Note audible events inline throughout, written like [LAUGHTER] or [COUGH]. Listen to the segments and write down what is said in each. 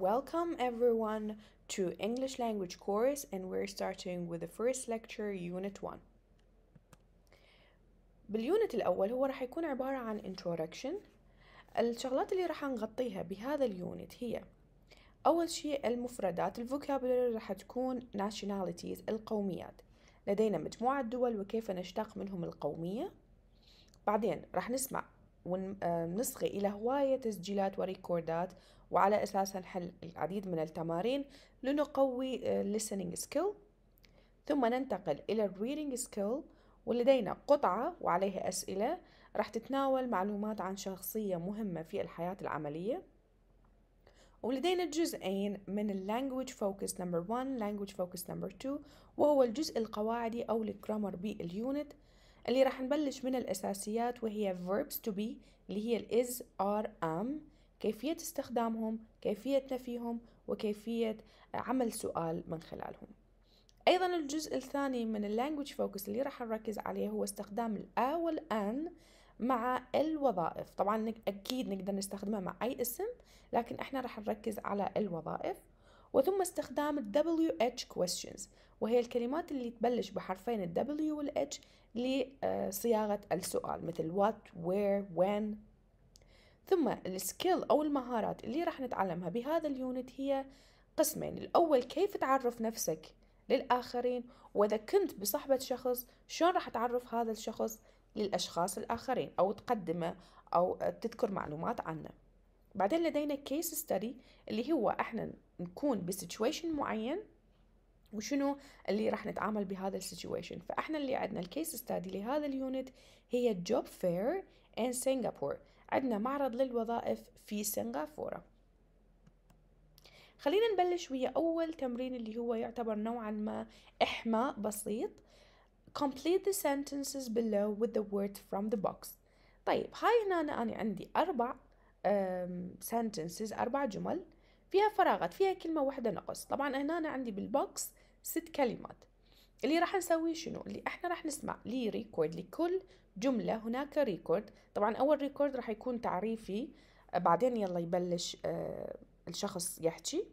Welcome everyone to English language course and we're starting with the first lecture unit 1 باليونت الأول هو راح يكون عبارة عن introduction الشغلات اللي راح نغطيها بهذا اليونت هي أول شيء المفردات الفوكابولري راح تكون nationalities القوميات لدينا مجموعة دول وكيف نشتق منهم القومية بعدين راح نسمع ونصغي آه، إلى هواية تسجيلات وريكوردات وعلى أساسها نحل العديد من التمارين لنقوي آه، listening skill ثم ننتقل إلى reading skill ولدينا قطعة وعليها أسئلة راح تتناول معلومات عن شخصية مهمة في الحياة العملية ولدينا جزئين من language focus نمبر one language focus نمبر two وهو الجزء القواعدي أو الجرامر اليونت اللي راح نبلش من الأساسيات وهي verbs to be اللي هي is are am كيفية استخدامهم كيفية نفيهم وكيفية عمل سؤال من خلالهم أيضا الجزء الثاني من اللانجوج فوكس اللي راح نركز عليه هو استخدام والـ والأن مع الوظائف طبعا أكيد نقدر نستخدمها مع أي اسم لكن احنا راح نركز على الوظائف وثم استخدام الـ WH questions وهي الكلمات اللي تبلش بحرفين الـ W والـ H لصياغة السؤال مثل what, where, when, ثم السكيل أو المهارات اللي راح نتعلمها بهذا اليونت هي قسمين الأول كيف تعرف نفسك للآخرين وإذا كنت بصحبة شخص شلون راح تعرف هذا الشخص للأشخاص الآخرين أو تقدمه أو تذكر معلومات عنه بعدين لدينا كيس ستدي اللي هو احنا نكون بسيتويشن معين وشنو اللي راح نتعامل بهذا السيتويشن فاحنا اللي عندنا الكيس ستدي لهذا اليونت هي جوب فير ان سنغافورة عندنا معرض للوظائف في سنغافورة خلينا نبلش ويا أول تمرين اللي هو يعتبر نوعا ما إحماء بسيط complete the sentences below with the words from the box طيب هاي هنا أنا, أنا عندي أربع sentences أربع جمل فيها فراغات فيها كلمة واحدة نقص طبعا هنا أنا عندي بالبوكس ست كلمات اللي راح نسويه شنو اللي احنا راح نسمع لي ريكورد لكل جملة هناك ريكورد طبعا أول ريكورد راح يكون تعريفي آه، بعدين يلا يبلش آه، الشخص يحكي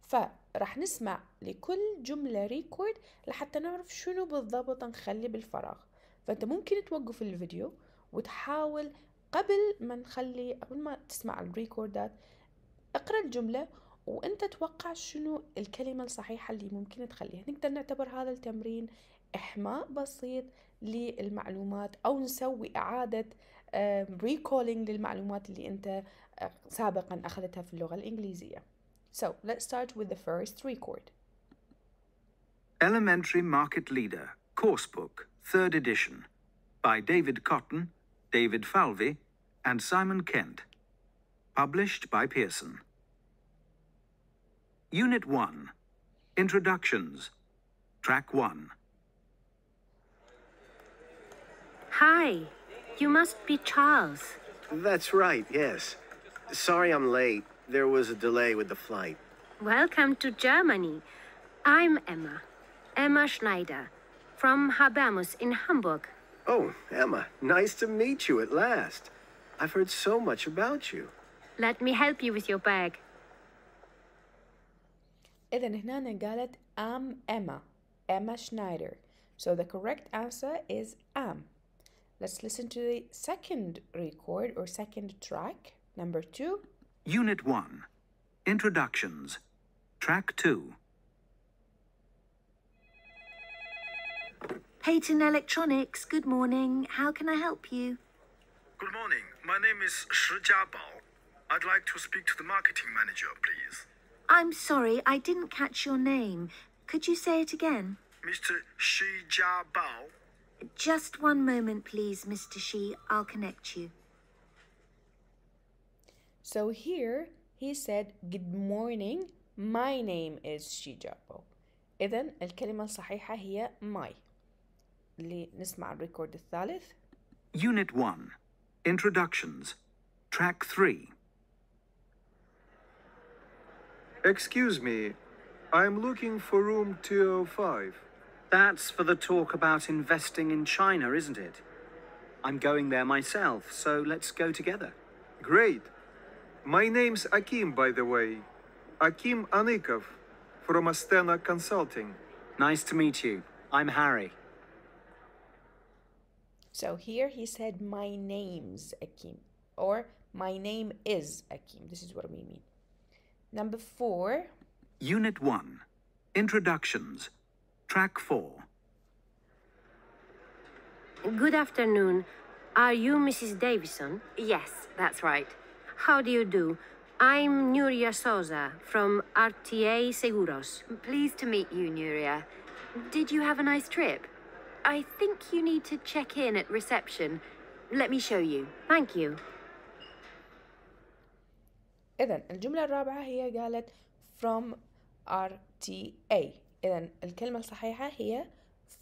فراح نسمع لكل جملة ريكورد لحتى نعرف شنو بالضبط نخلي بالفراغ فأنت ممكن توقف الفيديو وتحاول قبل ما نخلي قبل ما تسمع الريكوردات اقرا الجملة وانت توقع شنو الكلمة الصحيحة اللي ممكن تخليها نقدر نعتبر هذا التمرين إحماء بسيط للمعلومات او نسوي اعاده ريكولينج للمعلومات اللي انت سابقا اخذتها في اللغه الانجليزيه so let's start with the first record elementary market leader course book third edition by david cotton david falvey and simon kent published by pearson unit 1 introductions track 1 Hi, you must be Charles. That's right, yes. Sorry I'm late. There was a delay with the flight. Welcome to Germany. I'm Emma. Emma Schneider. From Habermus in Hamburg. Oh, Emma, nice to meet you at last. I've heard so much about you. Let me help you with your bag. إذا هنا قالت am Emma. Emma Schneider. So the correct answer is am. Let's listen to the second record or second track, number two. Unit one, introductions, track two. Peyton Electronics, good morning. How can I help you? Good morning. My name is Shi Jiabao. I'd like to speak to the marketing manager, please. I'm sorry, I didn't catch your name. Could you say it again? Mr. Shi Jiabao. Just one moment, please, Mr. Shi. I'll connect you. So here he said, Good morning, my name is Shijapo. إذا الكلمة الصحيحة هي my. اللي نسمع الريكورد الثالث. Unit 1 Introductions Track 3 Excuse me, I'm looking for room 205. That's for the talk about investing in China, isn't it? I'm going there myself, so let's go together. Great. My name's Akim, by the way. Akim Anikov from Astena Consulting. Nice to meet you. I'm Harry. So here he said, My name's Akim, or My name is Akim. This is what we mean. Number four. Unit 1 Introductions Track 4. Good afternoon. Are you Mrs. Davison? Yes, that's right. How do you do? I'm Nuria Sosa from RTA Seguros. Pleased to meet you, Nuria. Did you have a nice trip? I think you need to check in at reception. Let me show you. Thank you. إذا الجملة الرابعة هي قالت from RTA إذا الكلمة الصحيحة هي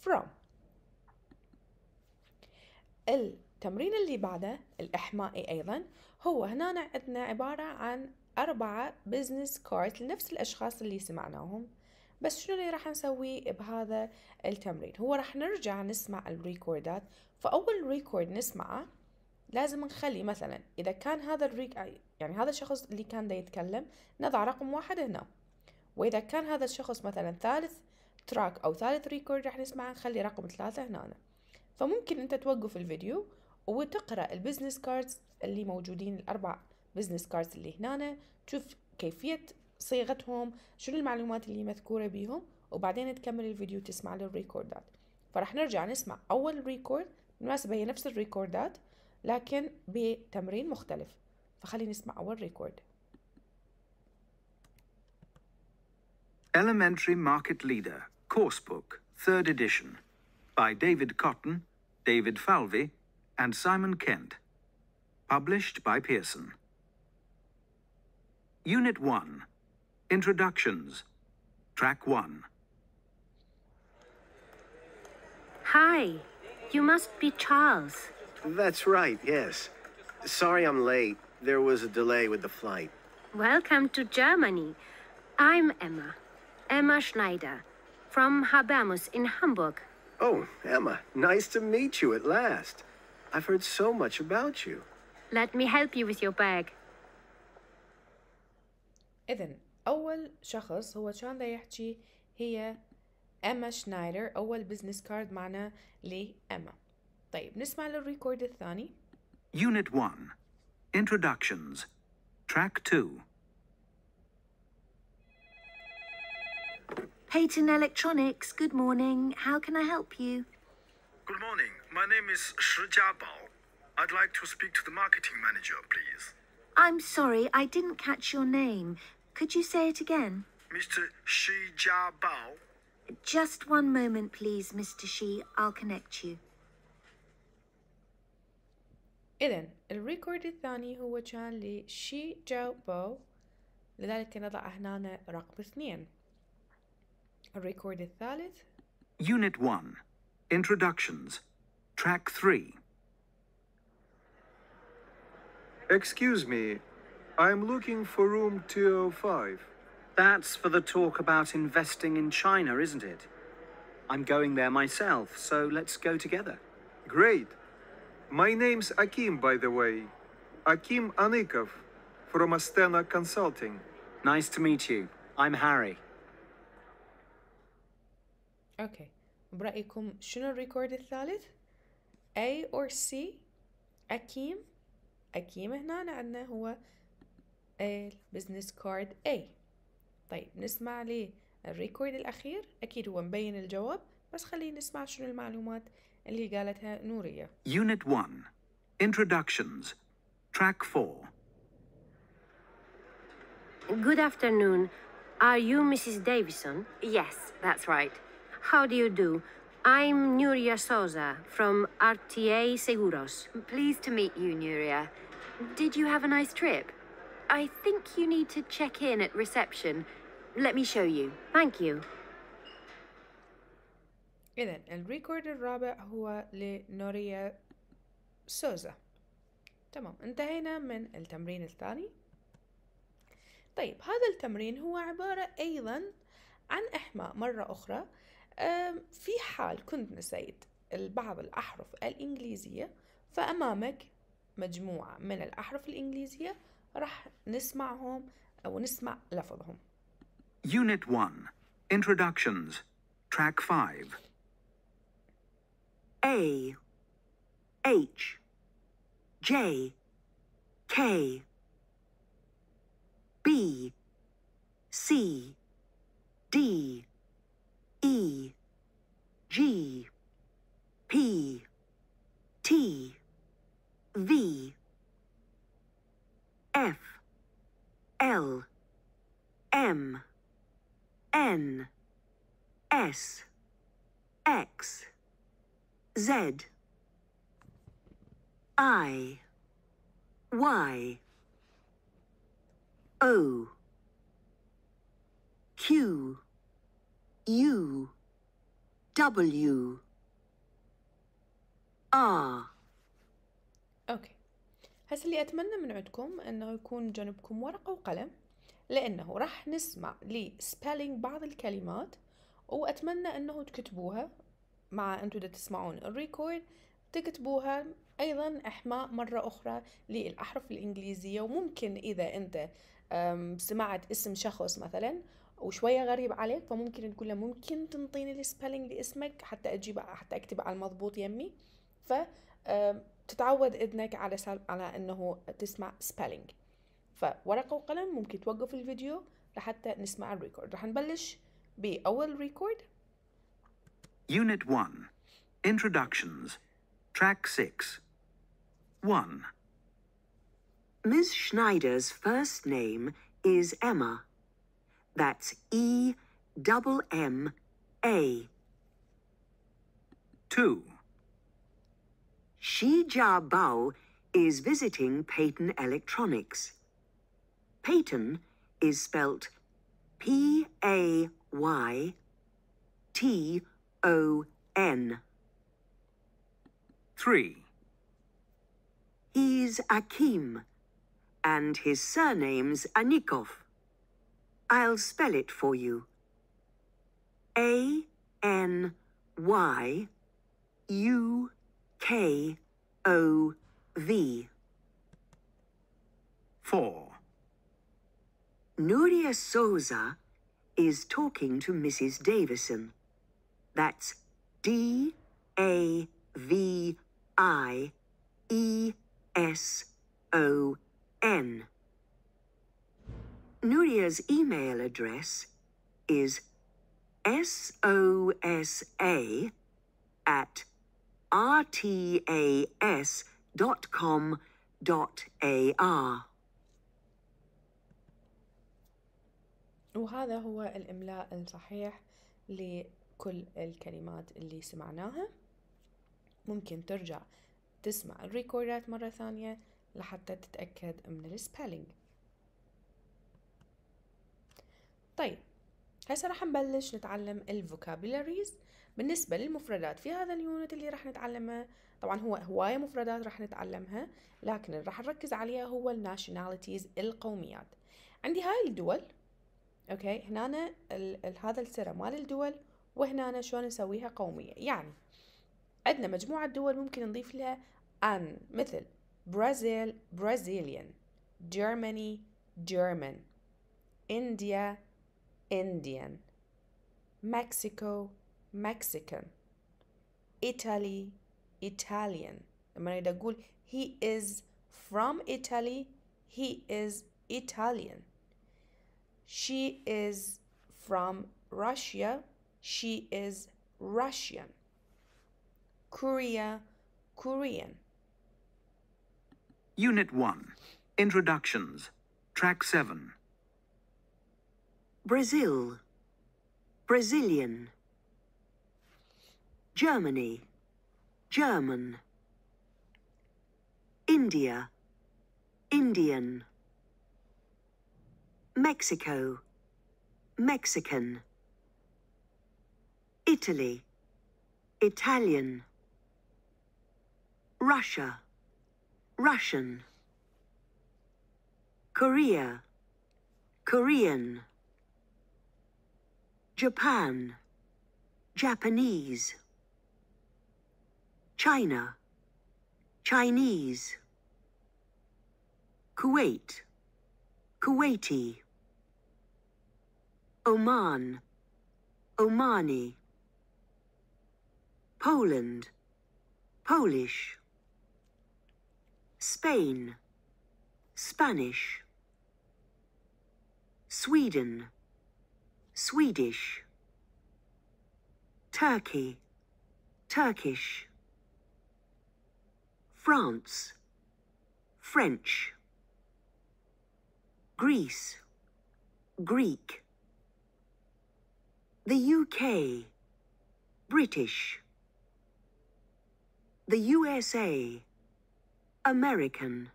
from التمرين اللي بعده الإحمائي أيضا هو هنا عندنا عبارة عن أربعة بزنس كارت لنفس الأشخاص اللي سمعناهم بس شنو اللي راح نسويه بهذا التمرين هو راح نرجع نسمع الريكوردات فأول ريكورد نسمعه لازم نخلي مثلا إذا كان هذا الريك يعني هذا الشخص اللي كان دا يتكلم نضع رقم واحد هنا وإذا كان هذا الشخص مثلا ثالث تراك أو ثالث ريكورد راح نسمعه نخلي رقم ثلاثة هنا أنا. فممكن أنت توقف الفيديو وتقرأ البزنس كاردز اللي موجودين الأربع بزنس كاردز اللي هنا تشوف كيفية صيغتهم شنو المعلومات اللي مذكورة بيهم وبعدين تكمل الفيديو تسمع للريكوردات فرح نرجع نسمع أول ريكورد بالمناسبة هي نفس الريكوردات لكن بتمرين مختلف فخلينا نسمع أول ريكورد Elementary Market Leader, Course Book, 3rd edition, by David Cotton, David Falvey, and Simon Kent. Published by Pearson. Unit 1. Introductions. Track 1. Hi. You must be Charles. That's right, yes. Sorry I'm late. There was a delay with the flight. Welcome to Germany. I'm Emma. Emma Schneider from Habermus in Hamburg. Oh, Emma, nice to meet you at last. I've heard so much about you. Let me help you with your bag. إذن أول شخص هو شان يحكي هي أما شنايدر أول بزنس كارد معنا لأما طيب نسمع للريكورد الثاني Unit 1 Introductions Track 2 Peyton Electronics, good morning. How can I help you? Good morning. My name is Shi Jiabao. I'd like to speak to the marketing manager, please. I'm sorry, I didn't catch your name. Could you say it again? Mr. Shi Jiabao. Just one moment, please, Mr. Shi. I'll connect you. إذا الريكورد الثاني هو كان لشي جاو بو لذلك نضع هنا رقم اثنين Recorded الثالث Unit 1 Introductions Track 3 Excuse me, I'm looking for room 205. That's for the talk about investing in China, isn't it? I'm going there myself, so let's go together. Great. My name's Akim, by the way. Akim Anikov from Astana Consulting. Nice to meet you. I'm Harry. اوكي برأيكم شنو الريكورد الثالث A or C أكيم أكيم هنا عندنا هو البزنس كارد A طيب نسمع لي الريكورد الأخير أكيد هو مبين الجواب بس خلينا نسمع شنو المعلومات اللي قالتها نورية Unit 1 Introductions Track 4 Good afternoon. Are you Mrs. Davison? Yes, that's right. How do you do? I'm Nuria Sosa from RTA Seguros. Pleased to meet you, Nuria. Did you have a nice trip? I think you need to check in at reception. Let me show you. Thank you. إذا الريكورد الرابع هو لنوريا سوزا تمام انتهينا من التمرين الثاني طيب هذا التمرين هو عبارة أيضا عن إحماء مرة أخرى في حال كنت نسيت البعض الأحرف الإنجليزية فأمامك مجموعة من الأحرف الإنجليزية راح نسمعهم أو نسمع لفظهم Unit 1 Introductions Track 5 A H J K B C D E, G, P, T, V, F, L, M, N, S, X, Z, I, Y, O, Q, U W R اوكي هسه اللي اتمنى من عندكم انه يكون جنبكم ورقه وقلم لانه راح نسمع لسبيلينج بعض الكلمات واتمنى انه تكتبوها مع انتم تسمعون الريكورد تكتبوها ايضا احماء مره اخرى للاحرف الانجليزيه وممكن اذا انت سمعت اسم شخص مثلا وشويه غريب عليك فممكن تقول له ممكن تنطيني السبيلنج لاسمك حتى اجيب حتى اكتب على المضبوط يمي فتتعود تتعود اذنك على سال... على انه تسمع سبيلنج فورقه وقلم ممكن توقف الفيديو لحتى نسمع الريكورد رح نبلش باول ريكورد Unit 1 Introductions Track 6 1 Ms. Schneider's first name is Emma. That's E double M A. Two. Shi Jia Bao is visiting Peyton Electronics. Peyton is spelt P A Y T O N. 3. He's Akim, and his surname's Anikov. I'll spell it for you. A N Y U K O V. 4. Nuria Souza is talking to Mrs. Davison. That's D A V I E S O N. Nuria's email address is sosa at rtas.com.ar وهذا هو الإملاء الصحيح لكل الكلمات اللي سمعناها ممكن ترجع تسمع الريكوردات مرة ثانية لحتى تتأكد من السبيلينج طيب هسه راح نبلش نتعلم الفوكابيلاريز بالنسبة للمفردات في هذا اليونت اللي راح نتعلمه طبعا هو هواية مفردات راح نتعلمها لكن راح نركز عليها هو الناشوناليتيز القوميات عندي هاي الدول اوكي هنا هذا السر مال الدول وهنا شلون نسويها قومية يعني عندنا مجموعة دول ممكن نضيف لها أن مثل برازيل برازيليان جيرماني جيرمان إنديا Indian, Mexico, Mexican, Italy, Italian. Marida Gul, he is from Italy, he is Italian. She is from Russia, she is Russian. Korea, Korean. Unit 1 Introductions, Track 7. Brazil, Brazilian, Germany, German, India, Indian, Mexico, Mexican, Italy, Italian, Russia, Russian, Korea, Korean. Japan, Japanese, China, Chinese, Kuwait, Kuwaiti, Oman, Omani, Poland, Polish, Spain, Spanish, Sweden, Swedish. Turkey. Turkish. France. French. Greece. Greek. The UK. British. The USA. American.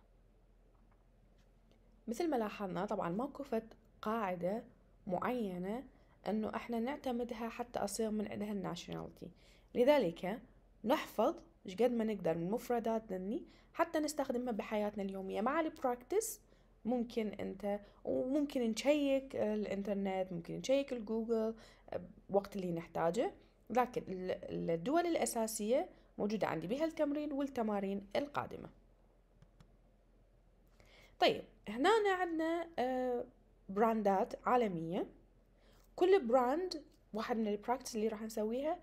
مثل ما لاحظنا طبعا ما كفت قاعدة معينة أنه إحنا نعتمدها حتى أصير من عندها الناشوناليتي لذلك نحفظ قد ما نقدر من مفردات ضمني حتى نستخدمها بحياتنا اليومية مع البراكتس ممكن انت وممكن نشيك الانترنت ممكن نشيك الجوجل وقت اللي نحتاجه لكن الدول الأساسية موجودة عندي بها التمرين والتمارين القادمة طيب هنا عندنا آه، براندات عالمية كل براند واحد من البراكتس اللي راح نسويها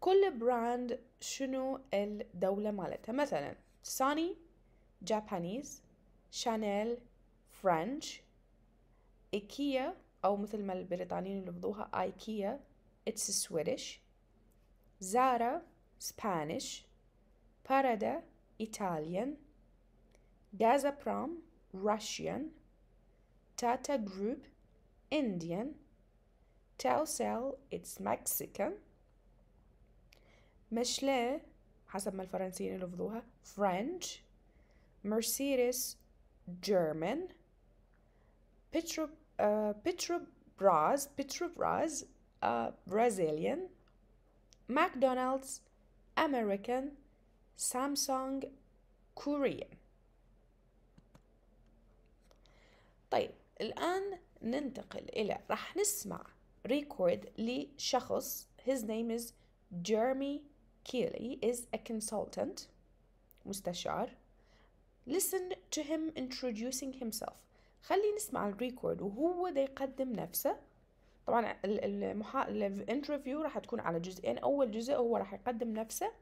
كل براند شنو الدولة مالتها مثلا ساني جابانيز شانيل فرنش ايكيا او مثل ما البريطانيين لفظوها ايكيا اتس سويدش زارا سبانيش بارادا ايطاليان برام روشيان تاتا جروب انديان تاوسيل it's Mexican Michelin, حسب ما الفرنسيين لفظوها French مرسيدس German بيترو بيترو براز بيترو براز برازيليان ماكدونالدز American سامسونج كوريان طيب الآن ننتقل إلى راح نسمع record لشخص his name is Jeremy Keeley is a consultant مستشار listen to him introducing himself خلي نسمع الريكورد وهو ده يقدم نفسه طبعا المحا... الانترفيو راح تكون على جزئين اول جزء هو راح يقدم نفسه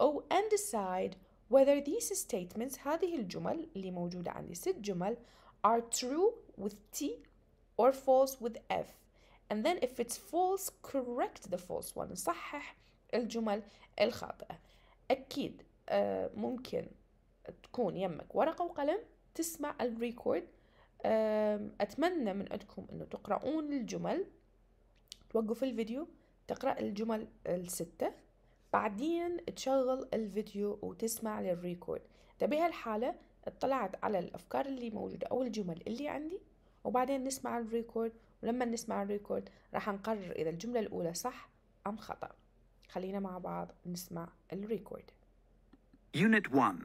Oh, and decide whether these statements هذه الجمل اللي موجودة عندي ست جمل are true with T or false with F and then if it's false correct the false one صحح الجمل الخاطئة أكيد آه، ممكن تكون يمك ورقة وقلم تسمع الريكورد أتمنى من عندكم أنه تقرؤون الجمل توقف الفيديو تقرأ الجمل الستة بعدين تشغل الفيديو وتسمع للريكورد الحالة اطلعت على الأفكار اللي موجودة أو الجمل اللي عندي وبعدين نسمع الريكورد ولما نسمع الريكورد راح نقرر إذا الجملة الأولى صح أم خطأ خلينا مع بعض نسمع الريكورد Unit 1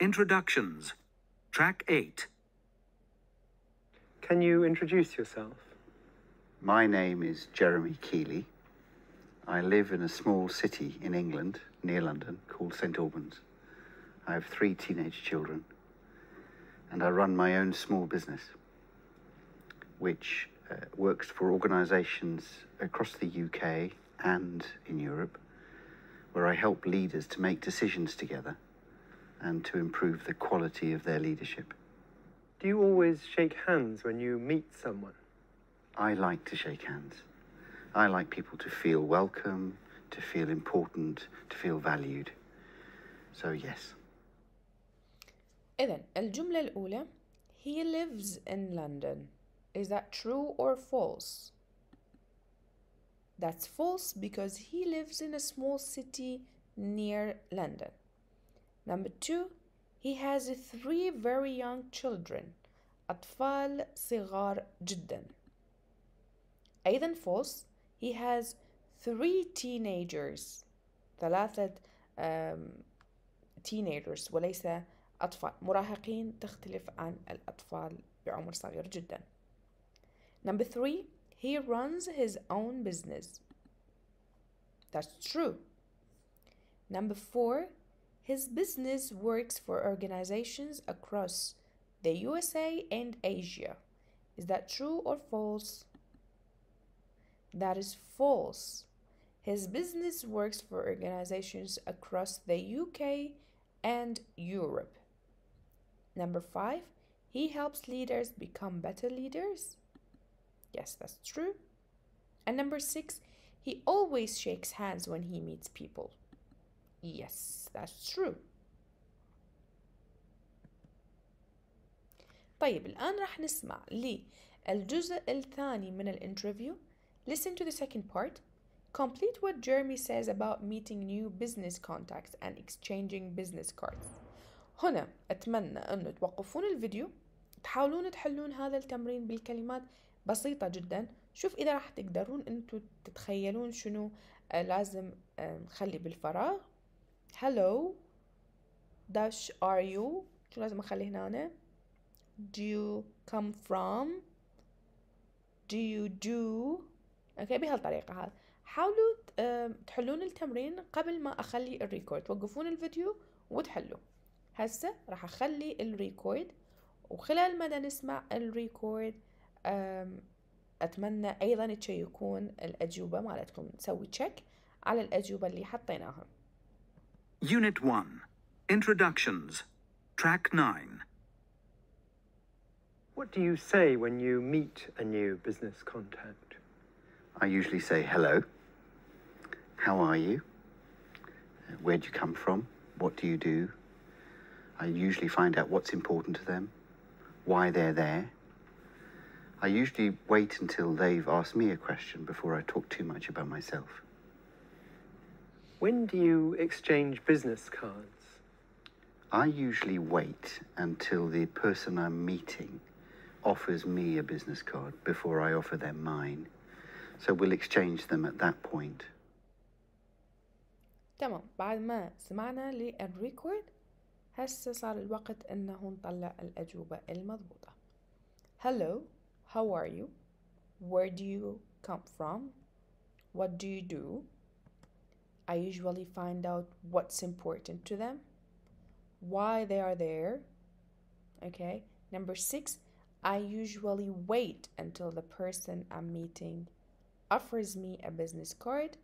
Introductions Track 8 Can you introduce yourself? My name is Jeremy Keeley. I live in a small city in England, near London, called St Albans. I have three teenage children, and I run my own small business, which uh, works for organisations across the UK and in Europe, where I help leaders to make decisions together and to improve the quality of their leadership. Do you always shake hands when you meet someone? I like to shake hands. I like people to feel welcome, to feel important, to feel valued. So yes. إذا الجملة الأولى He lives in London. Is that true or false? That's false because he lives in a small city near London. Number two, he has three very young children. أطفال صغار جدا. أيضا false, he has three teenagers. ثلاثة um, teenagers وليس أطفال. مراهقين تختلف عن الأطفال بعمر صغير جدا. Number three, he runs his own business. That's true. Number four, his business works for organizations across the USA and Asia. Is that true or false? That is false. His business works for organizations across the UK and Europe. Number five, he helps leaders become better leaders. Yes, that's true. And number six, he always shakes hands when he meets people. Yes, that's true. طيب الآن راح نسمع للجزء الثاني من الانترفيو. Listen to the second part. Complete what Jeremy says about meeting new business contacts and exchanging business cards. هنا أتمنى أنه توقفون الفيديو تحاولون تحلون هذا التمرين بالكلمات بسيطة جدا شوف إذا راح تقدرون أنتوا تتخيلون شنو آه، لازم نخلي بالفراغ hello dash are you شو لازم أخلي هنا do you come from do you do اوكي بهالطريقه هذا حاولوا تحلون التمرين قبل ما اخلي الريكورد توقفون الفيديو وتحلوا هسه راح اخلي الريكورد وخلال مدى نسمع الريكورد أتمنى أيضا تشيكون الأجوبة مالتكم نسوي تشيك على الأجوبة اللي حطيناها Unit 1 Introductions Track 9 What do you say when you meet a new business contact? I usually say hello. How are you? Where do you come from? What do you do? I usually find out what's important to them, why they're there, I usually wait until they've asked me a question before I talk too much about myself. When do you exchange business cards? I usually wait until the person I'm meeting offers me a business card before I offer them mine. So we'll exchange them at that point. تمام بعد ما سمعنا للريكورد هسه صار الوقت انه نطلع الاجوبه المضبوطه hello how are you? Where do you come from? What do you do? I usually find out what's important to them, why they are there. Okay. Number six, I usually wait until the person I'm meeting offers me a business card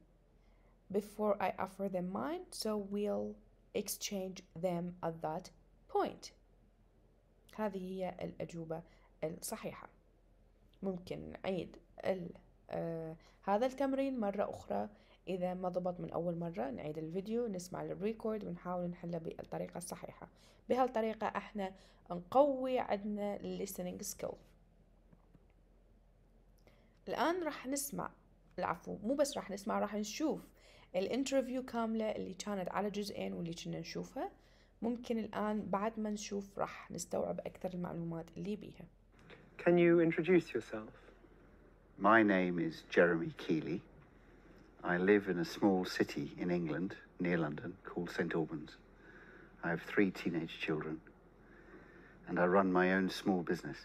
before I offer them mine. So we'll exchange them at that point. هذه هي الأجوبة الصحيحة. ممكن نعيد آه هذا التمرين مرة أخرى إذا ما ضبط من أول مرة نعيد الفيديو نسمع الريكورد ونحاول نحله بالطريقة الصحيحة بهالطريقة احنا نقوي عندنا listening skill الآن راح نسمع العفو مو بس راح نسمع راح نشوف الانترفيو كاملة اللي كانت على جزئين واللي كنا نشوفها ممكن الآن بعد ما نشوف راح نستوعب أكثر المعلومات اللي بيها Can you introduce yourself? My name is Jeremy Keeley. I live in a small city in England, near London, called St Albans. I have three teenage children, and I run my own small business,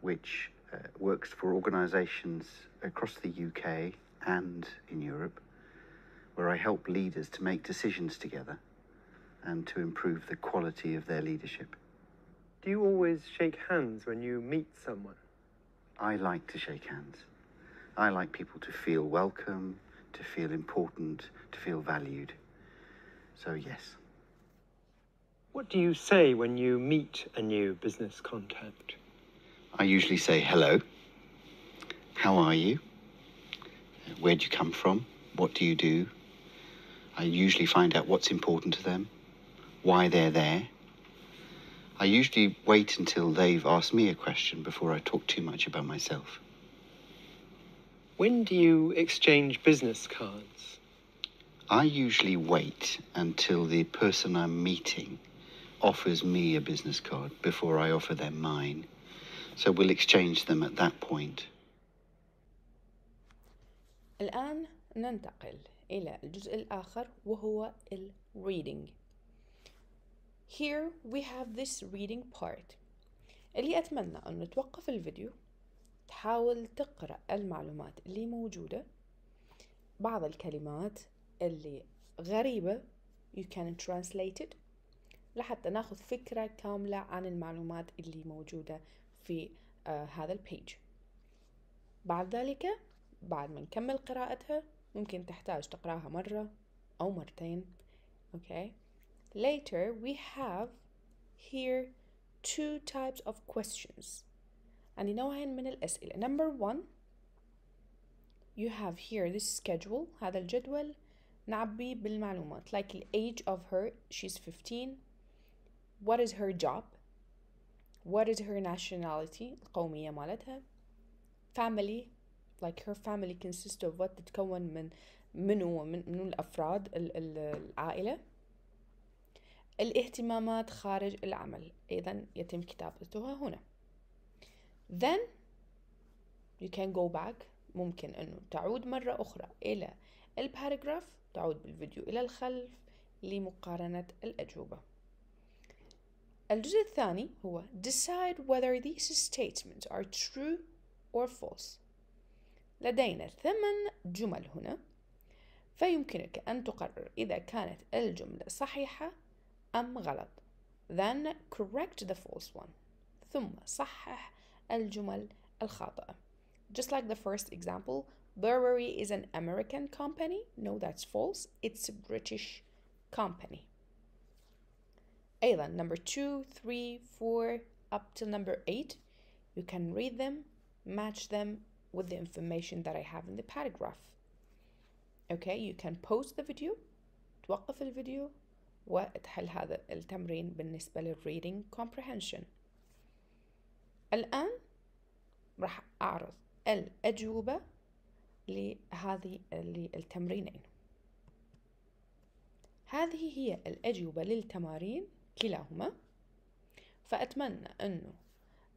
which uh, works for organisations across the UK and in Europe, where I help leaders to make decisions together and to improve the quality of their leadership. Do you always shake hands when you meet someone? I like to shake hands. I like people to feel welcome, to feel important, to feel valued. So, yes. What do you say when you meet a new business contact? I usually say hello. How are you? Where do you come from? What do you do? I usually find out what's important to them, why they're there, I usually wait until they've asked me a question before I talk too much about myself. When do you exchange business cards? I usually wait until the person I'm meeting offers me a business card before I offer them mine. So we'll exchange them at that point. الآن ننتقل إلى الجزء الآخر وهو ال reading Here we have this reading part اللي أتمنى أنه توقف الفيديو تحاول تقرأ المعلومات اللي موجودة بعض الكلمات اللي غريبة you can translate it لحتى ناخذ فكرة كاملة عن المعلومات اللي موجودة في uh, هذا البيج بعد ذلك بعد ما نكمل قراءتها ممكن تحتاج تقراها مرة أو مرتين أوكي okay. Later, we have here two types of questions and يعني نوعين من الأسئلة number one you have here this schedule هذا الجدول نعبي بالمعلومات like the age of her she's 15 what is her job what is her nationality القومية مالتها family like her family consists of what تتكون من منو ومن منو الأفراد العائلة الاهتمامات خارج العمل أيضا يتم كتابتها هنا then you can go back ممكن أنه تعود مرة أخرى إلى الباراجراف تعود بالفيديو إلى الخلف لمقارنة الأجوبة الجزء الثاني هو decide whether these statements are true or false لدينا ثمن جمل هنا فيمكنك أن تقرر إذا كانت الجملة صحيحة أم غلط then correct the false one ثم صحح الجمل الخاطئة just like the first example Burberry is an American company no that's false it's a British company Aylan number two, three, four, up till number 8 you can read them match them with the information that I have in the paragraph okay you can post the video توقف الفيديو وتحل هذا التمرين بالنسبة reading comprehension الآن راح أعرض الأجوبة لهذه التمرينين هذه هي الأجوبة للتمارين كلاهما فأتمنى أنه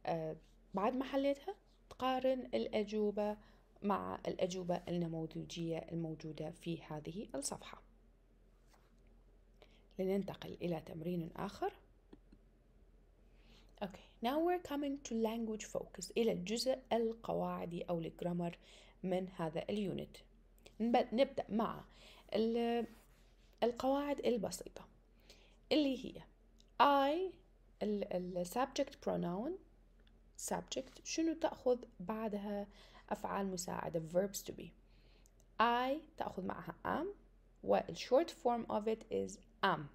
آه، بعد ما حليتها تقارن الأجوبة مع الأجوبة النموذجية الموجودة في هذه الصفحة لننتقل إلى تمرين آخر Okay, now we're coming to language focus إلى الجزء القواعدي أو الجرامر من هذا اليونت نبدأ مع القواعد البسيطة اللي هي I ال subject pronoun subject شنو تأخذ بعدها أفعال مساعدة verbs to be I تأخذ معها am والshort form of it is am. Um,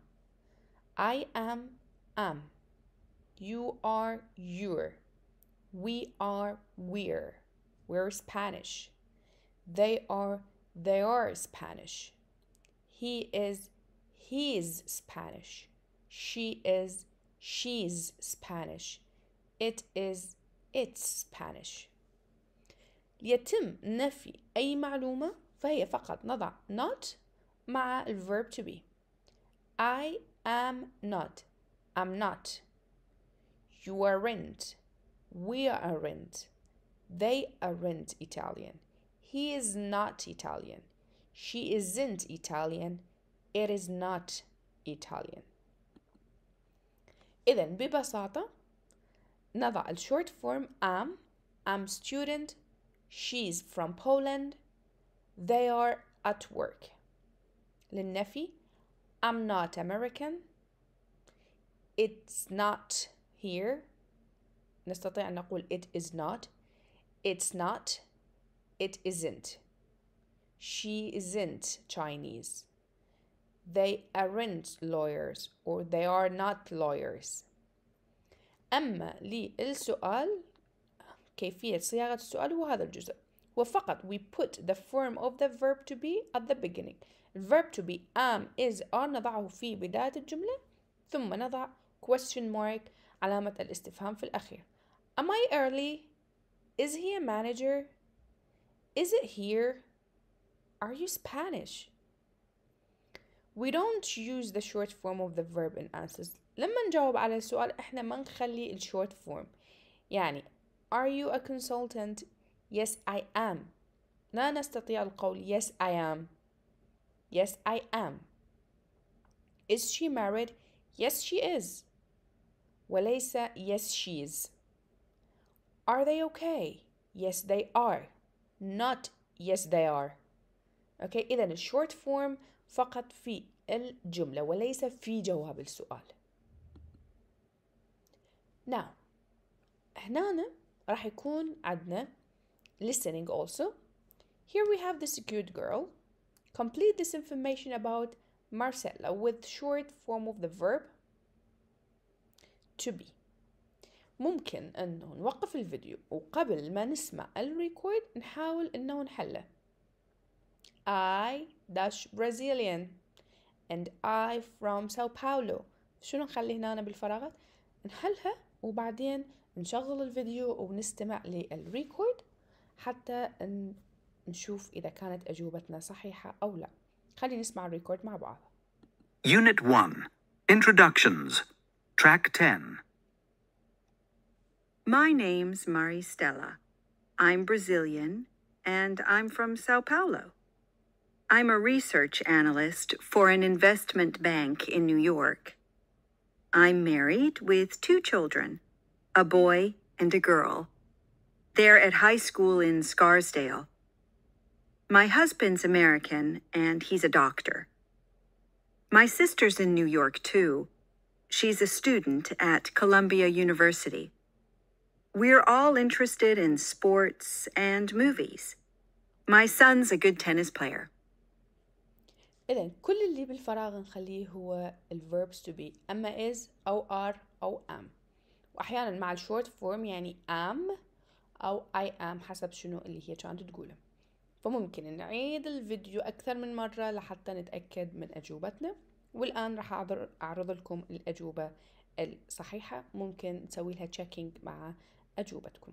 I am, am. Um, you are, your. We are, we're. We're Spanish. They are, they are Spanish. He is, he's Spanish. She is, she's Spanish. It is, it's Spanish. ليتم نفي أي معلومة فهي فقط نضع not مع الverb to be. I am not. I'm not. You aren't. We aren't. They aren't Italian. He is not Italian. She isn't Italian. It is not Italian. إذا ببساطة نضع الشورت فورم am I'm student she's from Poland they are at work للنفي I'm not American. It's not here. نستطيع أن نقول it is not. It's not. It isn't. She isn't Chinese. They aren't lawyers or they are not lawyers. أما للسؤال كيفية صياغة السؤال هو هذا الجزء. وفقط we put the form of the verb to be at the beginning. الverb to be am is are نضعه في بداية الجملة ثم نضع question mark علامة الاستفهام في الأخير Am I early? Is he a manager? Is it here? Are you Spanish? We don't use the short form of the verb in answers لما نجاوب على السؤال احنا ما نخلي الشورت form يعني Are you a consultant? Yes I am لا نستطيع القول Yes I am Yes, I am. Is she married? Yes, she is. وليس, yes, she is. Are they okay? Yes, they are. Not yes, they are. Okay, إذا short form فقط في الجملة وليس في جواب السؤال. Now, هنا راح يكون عندنا listening also. Here we have the secured girl Complete this information about Marcella with short form of the verb to be ممكن أنه نوقف الفيديو وقبل ما نسمع الريكورد نحاول أنه نحله I dash Brazilian and I from Sao Paulo شو نخلي هنا بالفراغات نحلها وبعدين نشغل الفيديو ونستمع للريكورد حتى نشوف إذا كانت أجوبتنا صحيحة أو لا نسمع الريكورد مع بعض Unit 1 Introductions Track 10 My name's Maristella. I'm Brazilian and I'm from Sao Paulo. I'm a research analyst for an investment bank in New York. I'm married with two children, a boy and a girl. They're at high school in Scarsdale. My husband's American, and he's a doctor. My sister's in New York, too. She's a student at Columbia University. We're all interested in sports and movies. My son's a good tennis player. إذا كل اللي بالفراغ نخليه هو ال verbs to be أما is أو are أو am وأحيانا مع short form يعني am أو I am حسب شنو اللي هي كانت تقوله فممكن نعيد الفيديو أكثر من مرة لحتى نتأكد من أجوبتنا والآن رح أعرض لكم الأجوبة الصحيحة ممكن تسوي لها تشيكينج مع أجوبتكم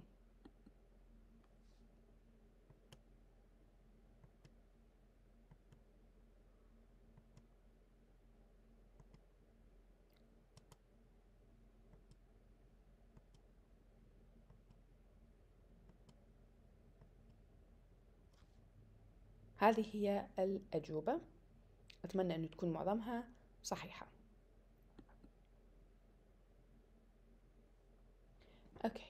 هذه هي الأجوبة أتمنى أن تكون معظمها صحيحة Okay,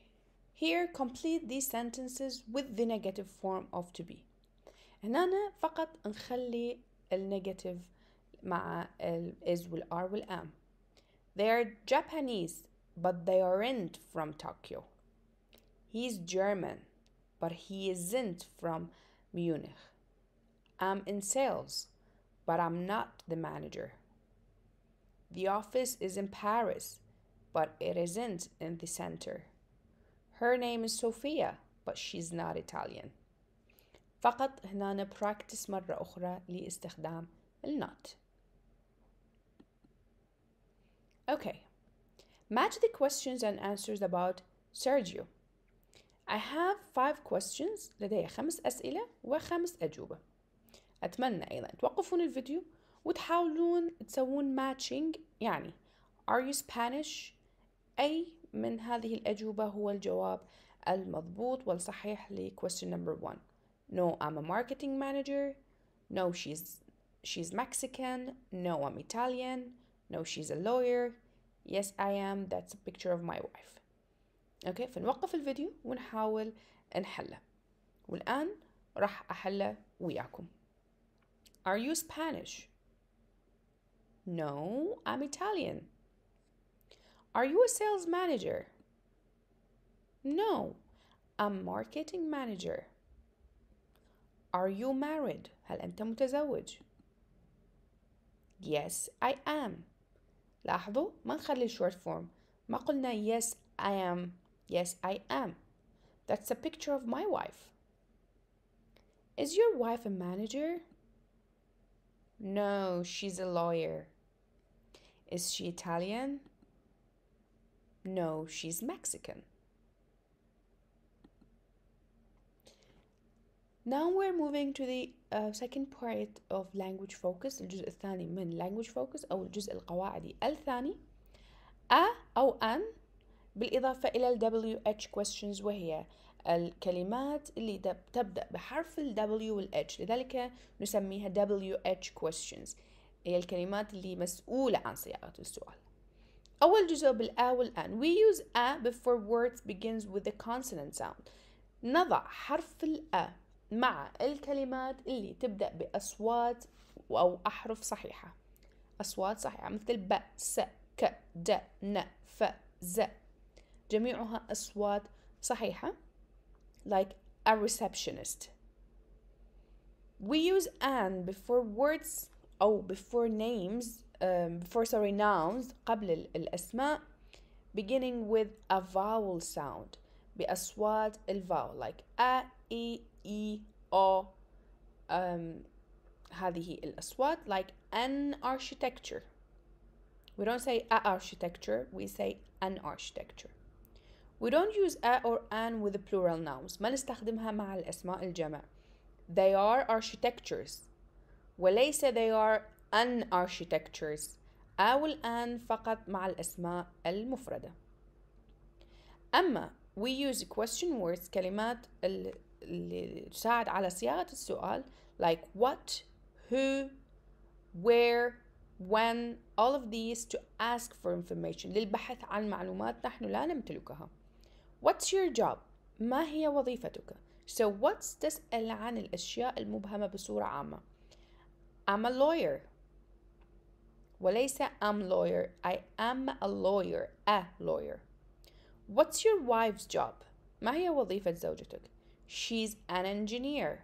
here complete these sentences with the negative form of to be هنا فقط نخلي النيجاتيف مع ال is وال are وال am They are Japanese but they aren't from Tokyo He's German but he isn't from Munich I'm in sales, but I'm not the manager. The office is in Paris, but it isn't in the center. Her name is Sofia, but she's not Italian. فقط هنا نبراكتس مرة أخرى لاستخدام ال Okay. Match the questions and answers about Sergio. I have five questions لدي خمس أسئلة وخمس أجوبة. أتمنى أيضا توقفون الفيديو وتحاولون تسوون ماتشنج يعني are you Spanish أي من هذه الأجوبة هو الجواب المضبوط والصحيح ل question number one No I'm a marketing manager No she's she's Mexican No I'm Italian No she's a lawyer Yes I am that's a picture of my wife اوكي فنوقف الفيديو ونحاول نحله والان راح احله وياكم Are you Spanish? No, I'm Italian. Are you a sales manager? No, I'm marketing manager. Are you married? هل أنت متزوج؟ Yes, I am. لاحظوا ما نخلي short form. ما قلنا yes, I am. Yes, I am. That's a picture of my wife. Is your wife a manager? No, she's a lawyer. Is she Italian? No, she's Mexican. Now we're moving to the uh, second part of language focus الجزء الثاني من language focus أو الجزء القواعدي الثاني أ أو أن بالإضافة إلى ال WH questions وهي الكلمات اللي تبدأ بحرف ال W وال H لذلك نسميها WH questions هي الكلمات اللي مسؤولة عن صياغة السؤال أول جزء بال وال والآن we use a before words begins with the consonant sound نضع حرف ال A مع الكلمات اللي تبدأ بأصوات أو أحرف صحيحة أصوات صحيحة مثل ب س ك د ن ف ز جميعها أصوات صحيحة like a receptionist. We use an before words oh, before names um, before sorry nouns قبل الأسماء beginning with a vowel sound بأصوات الvowel like a, e, e, o. um, هذه الأصوات like an architecture we don't say a architecture we say an architecture we don't use a or an with the plural nouns ما نستخدمها مع الأسماء الجمع They are architectures وليس they are an architectures a والان فقط مع الأسماء المفردة أما we use question words كلمات اللي تساعد على صياغة السؤال like what, who, where, when all of these to ask for information للبحث عن معلومات نحن لا نمتلكها What's your job؟ ما هي وظيفتك؟ So what's تسأل عن الأشياء المبهمة بصورة عامة I'm a lawyer وليس I'm lawyer I am a lawyer a lawyer What's your wife's job؟ ما هي وظيفة زوجتك؟ She's an engineer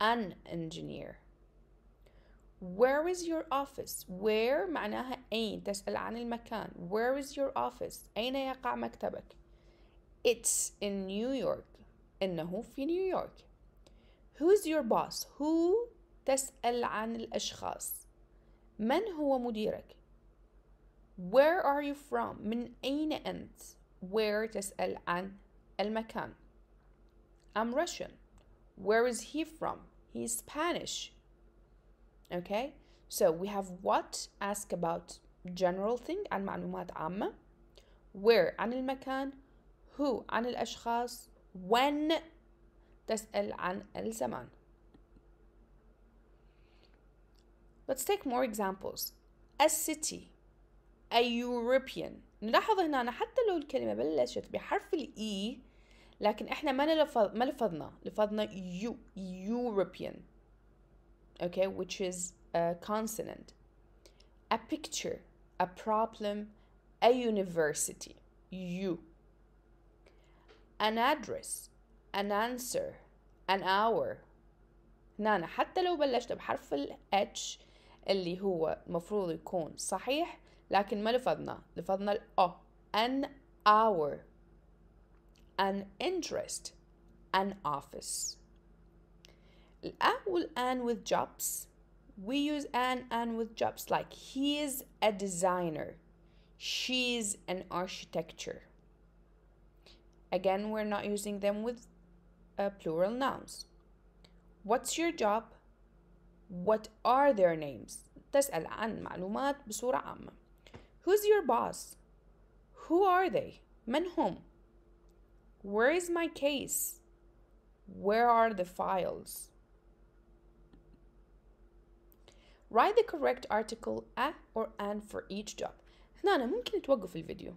an engineer Where is your office? Where معناها أين تسأل عن المكان Where is your office؟ أين يقع مكتبك؟ it's in New York إنه في نيويورك Who's your boss? Who تسأل عن الأشخاص من هو مديرك؟ Where are you from? من أين أنت؟ Where تسأل عن المكان I'm Russian Where is he from? He's Spanish Okay So we have what ask about general thing عن معلومات عامة Where عن المكان هو عن الأشخاص when تسأل عن الزمان Let's take more examples a city a European نلاحظ هنا حتى لو الكلمة بلشت بحرف الإي لكن إحنا ما نلفظ ما لفظنا لفظنا يو European okay which is a consonant a picture a problem a university you an address an answer an hour نانا حتى لو بلشت بحرف ال H اللي هو مفروض يكون صحيح لكن ما لفظنا لفظنا ال O an hour an interest an office الأ an with jobs we use an and with jobs like he is a designer she's an architecture Again, we're not using them with uh, plural nouns. What's your job? What are their names? تسأل عن معلومات بصورة عامة. Who's your boss? Who are they? من هم? Where is my case? Where are the files? Write the correct article a or an for each job. هنا أنا ممكن توقف الفيديو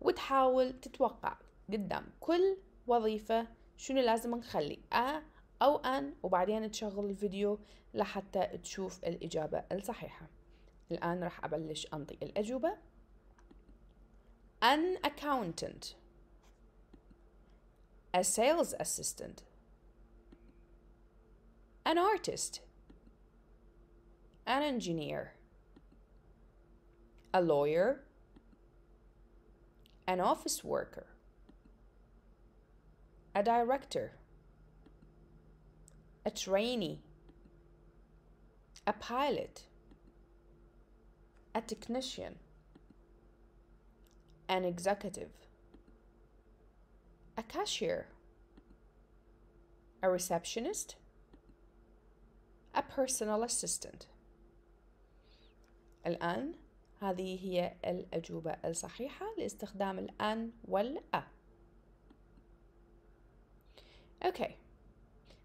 وتحاول تتوقع قدام كل وظيفة شنو لازم نخلي أ أو أن وبعدين تشغل الفيديو لحتى تشوف الإجابة الصحيحة الآن راح أبلش أنطي الأجوبة an accountant a sales assistant an artist an engineer a lawyer an office worker a director, a trainee, a pilot, a technician, an executive, a cashier, a receptionist, a personal assistant. الآن هذه هي الأجوبة الصحيحة لاستخدام الآن والأ. Okay,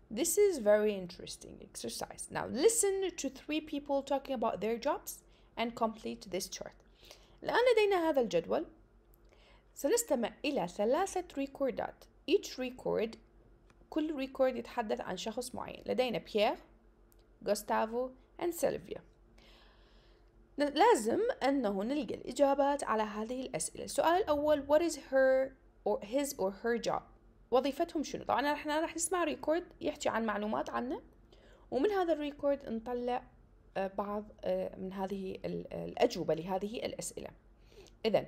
this is very interesting exercise. Now listen to three people talking about their jobs and complete this chart. الآن لدينا هذا الجدول. سنستمع إلى ثلاثة ريكوردات. Each record كل ريكورد يتحدث عن شخص معين. لدينا بيير، غوستافو, and سيلفيا. لازم أنه نلقى الإجابات على هذه الأسئلة. السؤال الأول What is her or his or her job? وظيفتهم شنو طبعا احنا راح نسمع ريكورد يحكي عن معلومات عنا ومن هذا الريكورد نطلع آه، بعض آه، من هذه الأجوبة لهذه الأسئلة إذا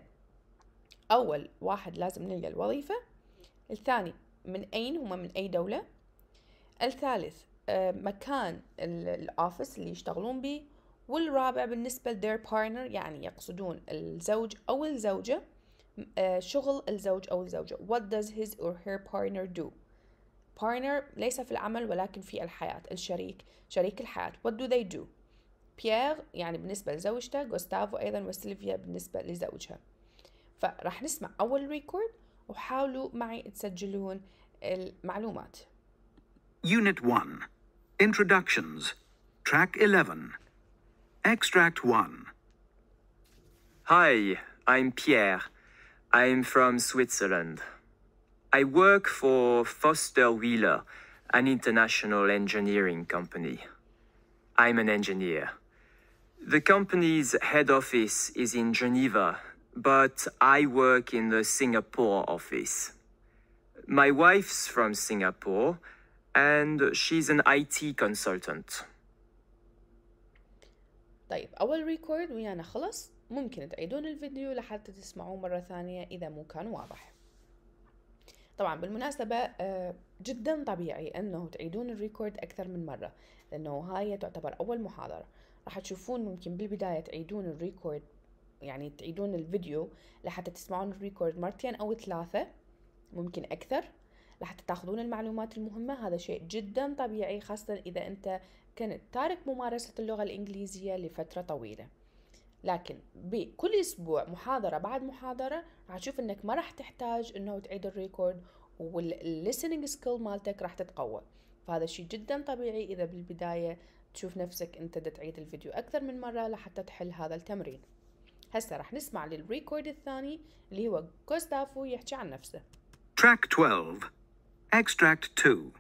أول واحد لازم نلقى الوظيفة الثاني من أين هما من أي دولة الثالث آه، مكان الأوفيس اللي يشتغلون به والرابع بالنسبة لدير يعني يقصدون الزوج أو الزوجة آه، شغل الزوج أو الزوجة what does his or her partner do partner ليس في العمل ولكن في الحياة الشريك شريك الحياة what do they do بيير يعني بالنسبة لزوجته جوستافو أيضا وسيلفيا بالنسبة لزوجها فراح نسمع أول ريكورد وحاولوا معي تسجلون المعلومات Unit 1 Introductions Track 11 Extract 1 Hi, I'm Pierre. I'm from Switzerland. I work for Foster Wheeler, an international engineering company. I'm an engineer. The company's head office is in Geneva, but I work in the Singapore office. My wife's from Singapore, and she's an IT consultant. طيب أول ريكورد ويانا خلص ممكن تعيدون الفيديو لحتى تسمعوه مرة ثانية إذا مو كان واضح طبعا بالمناسبة آه، جدا طبيعي أنه تعيدون الريكورد أكثر من مرة لأنه هاي تعتبر أول محاضرة راح تشوفون ممكن بالبداية تعيدون الريكورد يعني تعيدون الفيديو لحتى تسمعون الريكورد مرتين أو ثلاثة ممكن أكثر لحتى تاخذون المعلومات المهمة هذا شيء جدا طبيعي خاصة إذا أنت كنت تارك ممارسة اللغة الإنجليزية لفترة طويلة لكن بكل اسبوع محاضره بعد محاضره راح تشوف انك ما راح تحتاج انه تعيد الريكورد والليسننج سكيل مالتك راح تتقوى فهذا الشيء جدا طبيعي اذا بالبدايه تشوف نفسك انت تعيد الفيديو اكثر من مره لحتى تحل هذا التمرين هسه راح نسمع للريكورد الثاني اللي هو كوستافو يحكي عن نفسه Track 12 Extract 2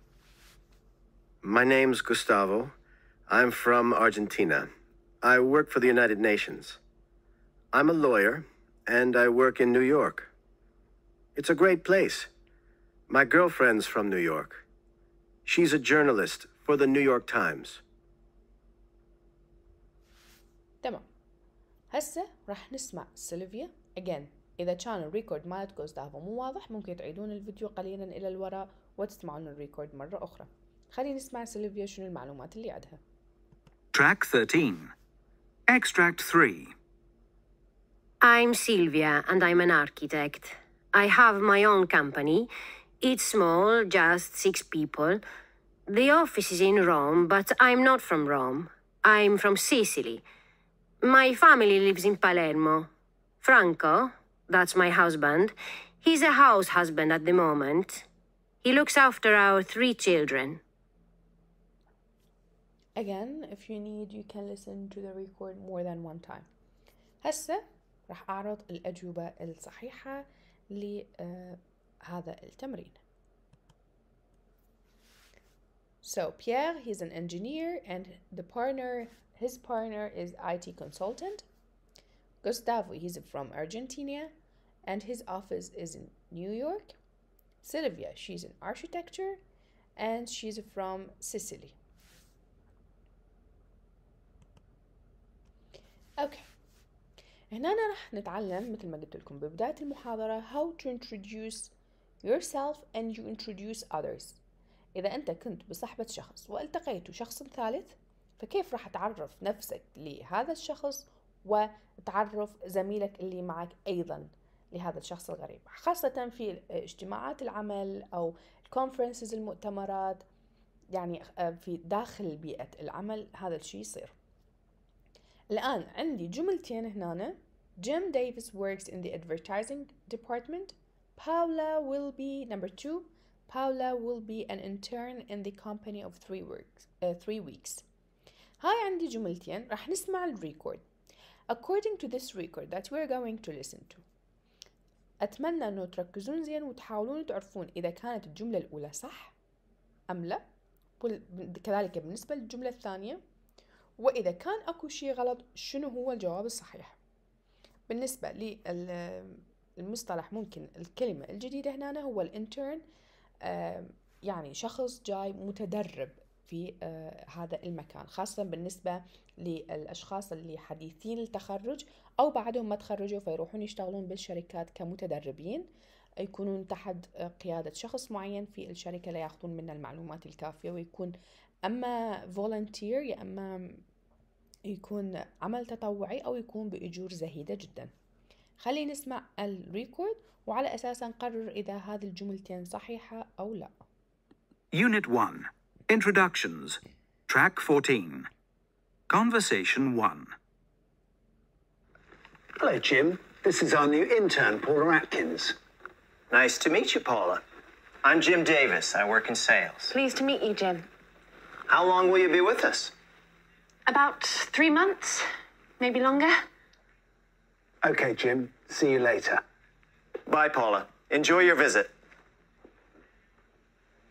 My name's Gustavo. I'm from Argentina. I work for the United Nations. I'm a lawyer, and I work in New York. It's a great place. My girlfriend's from New York. She's a journalist for the New York Times. تمام هسه راح نسمع سيلفيا again إذا كان الريكورد مالتكم استاذ مو واضح ممكن تعيدون الفيديو قليلا إلى الوراء وتسمعون الريكورد مرة أخرى خلينا نسمع سيلفيا شنو المعلومات اللي عندها Track 13 Extract 3. I'm Silvia and I'm an architect. I have my own company. It's small, just six people. The office is in Rome, but I'm not from Rome. I'm from Sicily. My family lives in Palermo. Franco, that's my husband, he's a house husband at the moment. He looks after our three children. Again, if you need you can listen to the record more than one time هسه راح أعرض الأجوبة الصحيحة لهذا التمرين So Pierre, he's an engineer and the partner, his partner is IT consultant. Gustavo, he's from Argentina and his office is in New York. Sylvia, she's in architecture and she's from Sicily. اوكي هنا أنا رح نتعلم مثل ما قلت لكم ببداية المحاضرة how to introduce yourself and you introduce others إذا أنت كنت بصحبة شخص والتقيت شخص ثالث فكيف راح تعرف نفسك لهذا الشخص وتعرف زميلك اللي معك أيضا لهذا الشخص الغريب خاصة في اجتماعات العمل أو الكونفرنسز المؤتمرات يعني آه، في داخل بيئة العمل هذا الشيء يصير الآن عندي جملتين هنا Jim Davis works in the advertising department باولا will be number two باولا will be an intern in the company of three, works, uh, three weeks. هاي عندي جملتين راح نسمع الريكورد. According to this record that we're going to listen to. أتمنى أنه تركزون زين وتحاولون تعرفون إذا كانت الجملة الأولى صح أم لا. كذلك بالنسبة للجملة الثانية وإذا كان أكو شي غلط شنو هو الجواب الصحيح بالنسبة للمصطلح ممكن الكلمة الجديدة هنا هو الانترن يعني شخص جاي متدرب في آه، هذا المكان خاصة بالنسبة للأشخاص اللي حديثين التخرج أو بعدهم ما تخرجوا فيروحون يشتغلون بالشركات كمتدربين يكونون تحت قيادة شخص معين في الشركة ليأخذون منه المعلومات الكافية ويكون اما فولنتير يا اما يكون عمل تطوعي او يكون باجور زهيده جدا خلينا نسمع الريكورد وعلى اساس نقرر اذا هذه الجملتين صحيحه او لا Unit 1 Introductions Track 14 Conversation 1 Hello Jim This is our new intern Paula Atkins Nice to meet you Paula I'm Jim Davis I work in sales Pleased to meet you Jim How long will you be with us? About three months, maybe longer. Okay, Jim. See you later. Bye, Paula. Enjoy your visit.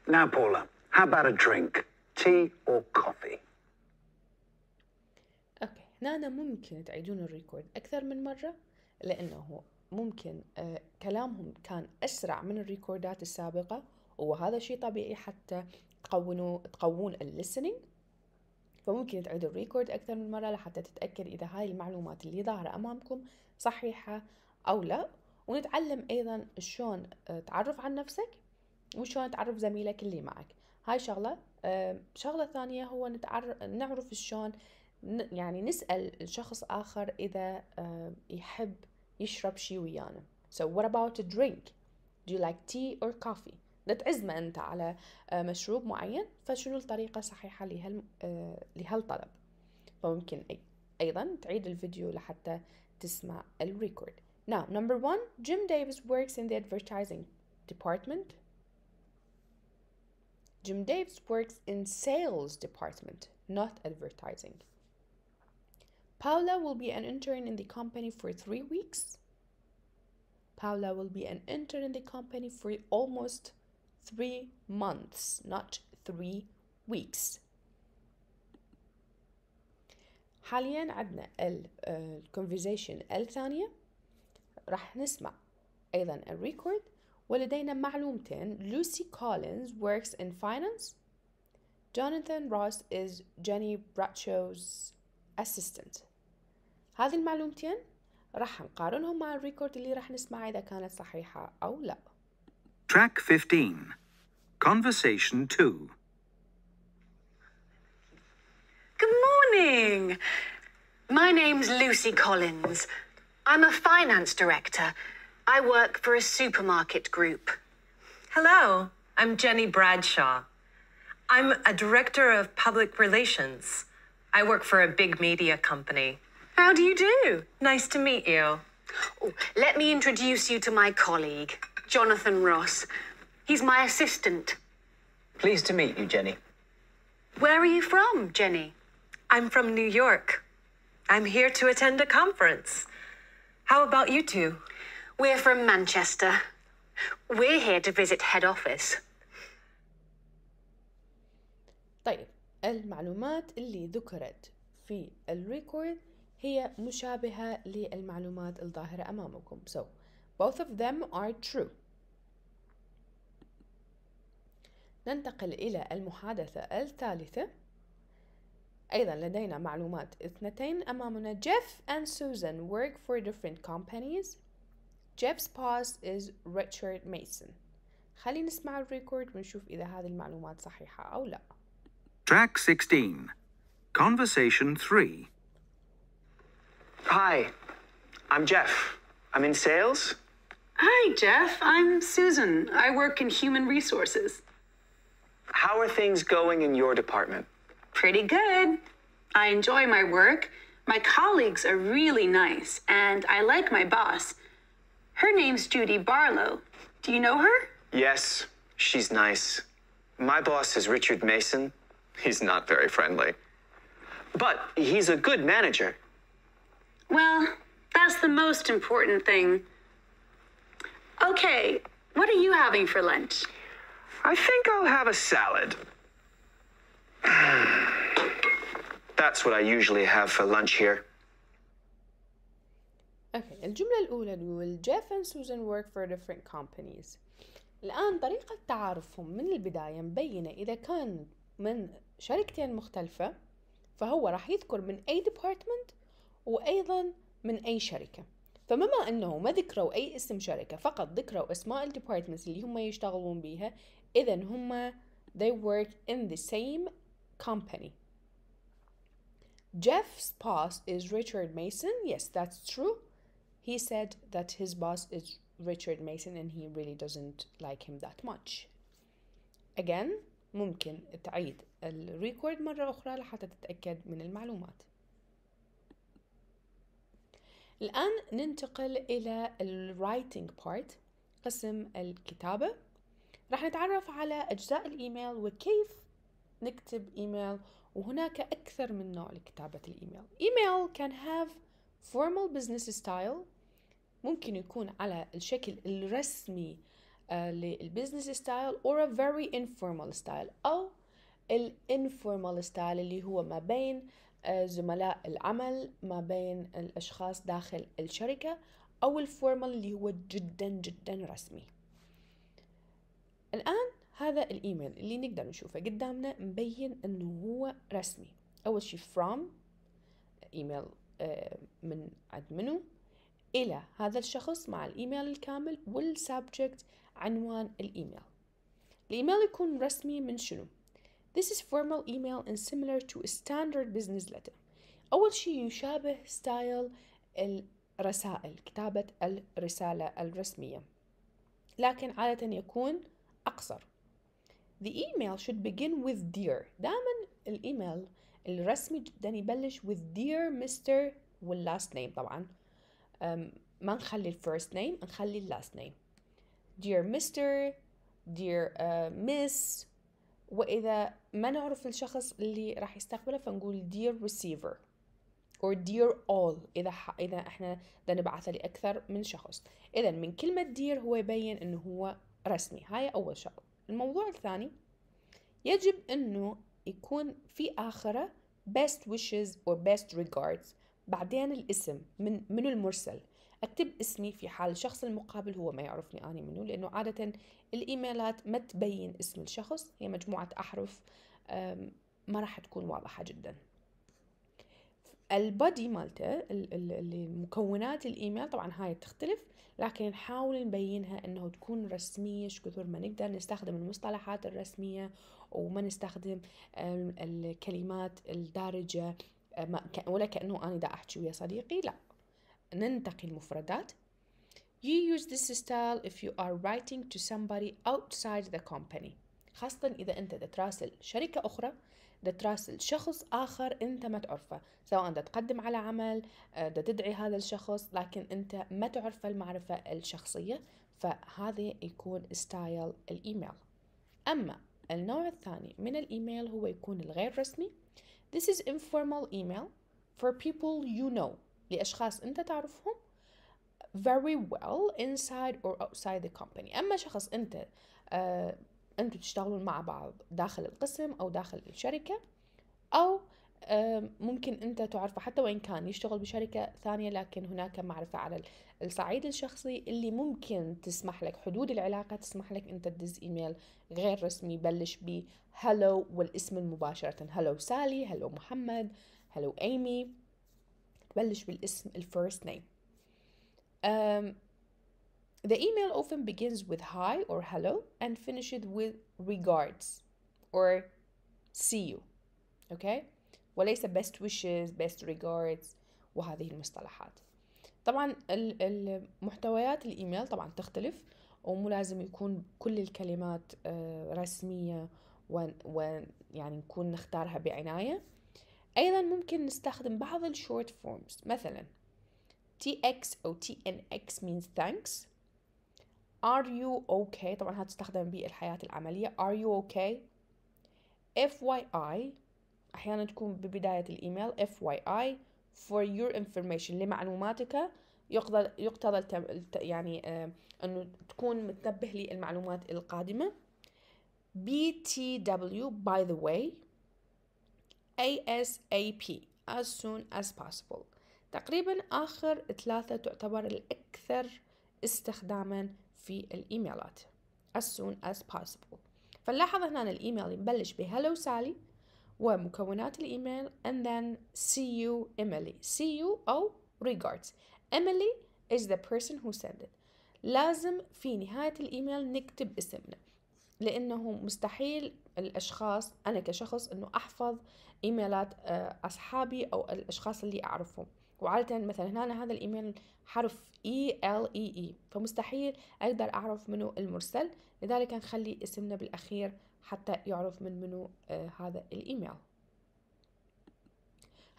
Now, Paula, how about a drink? Tea or coffee? Okay. نانا ممكن تعيدون الريكورد أكثر من مرة لأنه ممكن كلامهم كان أسرع من الريكوردات السابقة وهذا شيء طبيعي حتى تقونوا تقوون الليسننج فممكن تعيدوا الريكورد أكثر من مرة لحتى تتأكد إذا هاي المعلومات اللي ظاهرة أمامكم صحيحة أو لا ونتعلم أيضا شلون آه، تعرف عن نفسك وشلون تعرف زميلك اللي معك هاي شغلة شغلة ثانية هو نتعرف نعرف شلون يعني نسأل شخص آخر إذا يحب يشرب شي ويانا So what about a drink? Do you like tea or coffee? تعز أنت على مشروب معين فشنو الطريقة الصحيحة لهال لهالطلب فممكن أيضا تعيد الفيديو لحتى تسمع الريكورد Now, number one, Jim Davis works in the advertising department. Jim Davis works in sales department, not advertising. Paula will be an intern in the company for three weeks. Paula will be an intern in the company for almost three months not three weeks حاليا عندنا conversation الثانية راح نسمع أيضا record ولدينا معلومتين Lucy Collins works in finance Jonathan Ross is Jenny Bradshaw's assistant هذه المعلومتين راح نقارنهم مع الريكورد اللي راح نسمعه إذا كانت صحيحة أو لا Track 15. Conversation 2. Good morning. My name's Lucy Collins. I'm a finance director. I work for a supermarket group. Hello, I'm Jenny Bradshaw. I'm a director of public relations. I work for a big media company. How do you do? Nice to meet you. Oh, let me introduce you to my colleague, Jonathan Ross. He's my assistant. Pleased to meet you, Jenny. Where are you from, Jenny? I'm from New York. I'm here to attend a conference. How about you two? We're from Manchester. We're here to visit head office. طيب المعلومات اللي ذكرت في الريكورد هي مشابهة للمعلومات الظاهرة أمامكم so both of them are true ننتقل إلى المحادثة الثالثة أيضا لدينا معلومات اثنتين أمامنا Jeff and Susan work for different companies Jeff's boss is Richard Mason خلينا نسمع الريكورد ونشوف إذا هذه المعلومات صحيحة أو لا Track 16 Conversation 3 Hi, I'm Jeff. I'm in sales. Hi, Jeff. I'm Susan. I work in human resources. How are things going in your department? Pretty good. I enjoy my work. My colleagues are really nice, and I like my boss. Her name's Judy Barlow. Do you know her? Yes, she's nice. My boss is Richard Mason. He's not very friendly. But he's a good manager. Well, that's the most important thing. Okay, what are you having for lunch? I think I'll have a salad. [SIGHS] That's what I usually have for lunch here. Okay, الجملة الأولى will Jeff and Susan work for different companies. الآن طريقة تعارفهم من البداية مبينة إذا كان من شركتين مختلفة فهو راح يذكر من أي department وأيضا من أي شركة فبما أنه ما ذكروا أي اسم شركة فقط ذكروا أسماء الديبارتمنتس اللي هم يشتغلون بيها إذا هم they work in the same company Jeff's boss is Richard Mason. Yes, that's true. He said that his boss is Richard Mason and he really doesn't like him that much. Again, ممكن تعيد الريكورد مرة أخرى لحتى تتأكد من المعلومات. الآن ننتقل إلى الـ writing part قسم الكتابة راح نتعرف على أجزاء الإيميل وكيف نكتب إيميل وهناك أكثر من نوع لكتابة الإيميل إيميل can have formal business style ممكن يكون على الشكل الرسمي آه، للبزنس ستايل or a very informal style أو الانفورمال ستايل اللي هو ما بين آه، زملاء العمل ما بين الأشخاص داخل الشركة أو الفورمال اللي هو جدا جدا رسمي الآن هذا الإيميل اللي نقدر نشوفه قدامنا مبين أنه هو رسمي أول شيء from إيميل آه، من أدمنه إلى هذا الشخص مع الإيميل الكامل والسابجكت عنوان الإيميل الإيميل يكون رسمي من شنو؟ This is formal email and similar to a standard business letter. أول شيء يشابه ستايل الرسائل كتابة الرسالة الرسمية لكن عادة يكون أقصر The email should begin with dear دائما الإيميل الرسمي جدا يبلش with dear Mr وال last name طبعا ما نخلي ال first name نخلي ال last name Dear Mr Dear uh, Miss واذا ما نعرف الشخص اللي راح يستقبله فنقول dear receiver or dear all اذا ح... اذا احنا بدنا نبعث لاكثر من شخص اذا من كلمه dear هو يبين انه هو رسمي هاي اول شغله الموضوع الثاني يجب انه يكون في اخره best wishes or best regards بعدين الاسم من من المرسل أكتب اسمي في حال الشخص المقابل هو ما يعرفني اني منه لأنه عادة الإيميلات ما تبين اسم الشخص هي مجموعة أحرف ما راح تكون واضحة جدا البادي مالته المكونات الايميل طبعا هاي تختلف لكن نحاول نبينها انه تكون رسميه شكثر ما نقدر نستخدم المصطلحات الرسميه وما نستخدم الكلمات الدارجه آه، ولا كانه انا دا احكي ويا صديقي لا ننتقي المفردات You use this style if you are writing to somebody outside the company خاصة إذا أنت تراسل شركة أخرى تراسل شخص آخر أنت ما تعرفه سواء أنت تقدم على عمل آه، تدعي هذا الشخص لكن أنت ما تعرف المعرفة الشخصية فهذا يكون ستايل الإيميل أما النوع الثاني من الإيميل هو يكون الغير رسمي This is informal email for people you know لأشخاص أنت تعرفهم very well inside or outside the company أما شخص أنت آه، أنتوا تشتغلون مع بعض داخل القسم أو داخل الشركة أو آه، ممكن أنت تعرفه حتى وإن كان يشتغل بشركة ثانية لكن هناك معرفة على الصعيد الشخصي اللي ممكن تسمح لك حدود العلاقة تسمح لك أنت تدز إيميل غير رسمي بلش ب والاسم مباشرة هلو سالي هلو محمد هلو إيمي بتبلش بالاسم ال first name um, The email often begins with hi or hello and finishes with regards or see you okay وليس best wishes best regards وهذه المصطلحات طبعا المحتويات الايميل طبعا تختلف ومو لازم يكون كل الكلمات آه، رسمية ويعني نكون نختارها بعناية أيضا ممكن نستخدم بعض الشورت فورمز مثلا TX أو TNX means thanks Are you okay طبعا هتستخدم بالحياة العملية Are you okay FYI أحيانا تكون ببداية الإيميل FYI for your information لمعلوماتك يقتضى الت... يعني آه انه تكون متنبه للمعلومات القادمه BTW by the way ASAP as soon as possible تقريبا آخر ثلاثة تعتبر الأكثر استخداما في الإيميلات as soon as possible فنلاحظ هنا الإيميل يبلش بهلو سالي ومكونات الإيميل and then see you Emily see you أو regards Emily is the person who sent it لازم في نهاية الإيميل نكتب اسمنا لأنه مستحيل الأشخاص أنا كشخص أنه أحفظ ايميلات آه، اصحابي او الاشخاص اللي اعرفهم وعادة مثلا هنا هذا الايميل حرف اي ال اي اي فمستحيل اقدر اعرف منو المرسل لذلك نخلي اسمنا بالاخير حتى يعرف من منو آه، هذا الايميل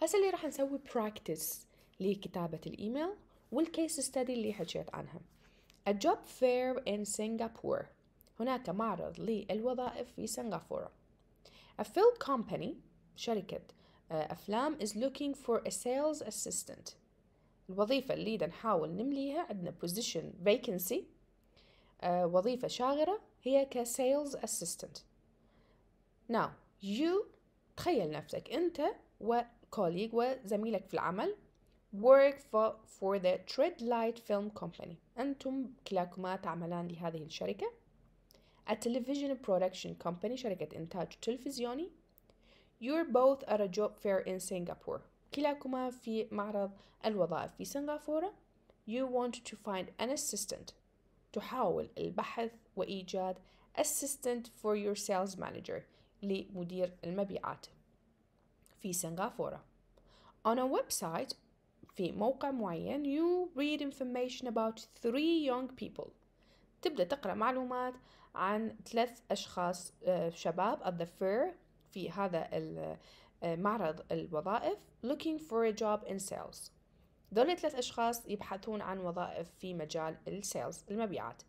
هسه اللي راح نسوي براكتس لكتابة الايميل والكيس ستدي اللي حكيت عنها A job fair in Singapore هناك معرض للوظائف في سنغافورة A film company شركة أفلام is looking for a sales assistant الوظيفة اللي نحاول نمليها عندنا position vacancy وظيفة شاغرة هي ك sales assistant now you تخيل نفسك أنت و colleague وزميلك في العمل work for, for the Tread Light Film Company أنتم كلاكما تعملان لهذه الشركة A television production company شركة إنتاج تلفزيوني You're both at a job fair in Singapore. كلاكما في معرض الوظائف في سنغافورة. You want to find an assistant. تحاول البحث وإيجاد assistant for your sales manager لمدير المبيعات في سنغافورة. On a website في موقع معين you read information about three young people. تبدأ تقرأ معلومات عن ثلاث أشخاص شباب at the fair في هذا آه، معرض الوظائف looking for a job in sales دول ثلاث أشخاص يبحثون عن وظائف في مجال السيلز المبيعات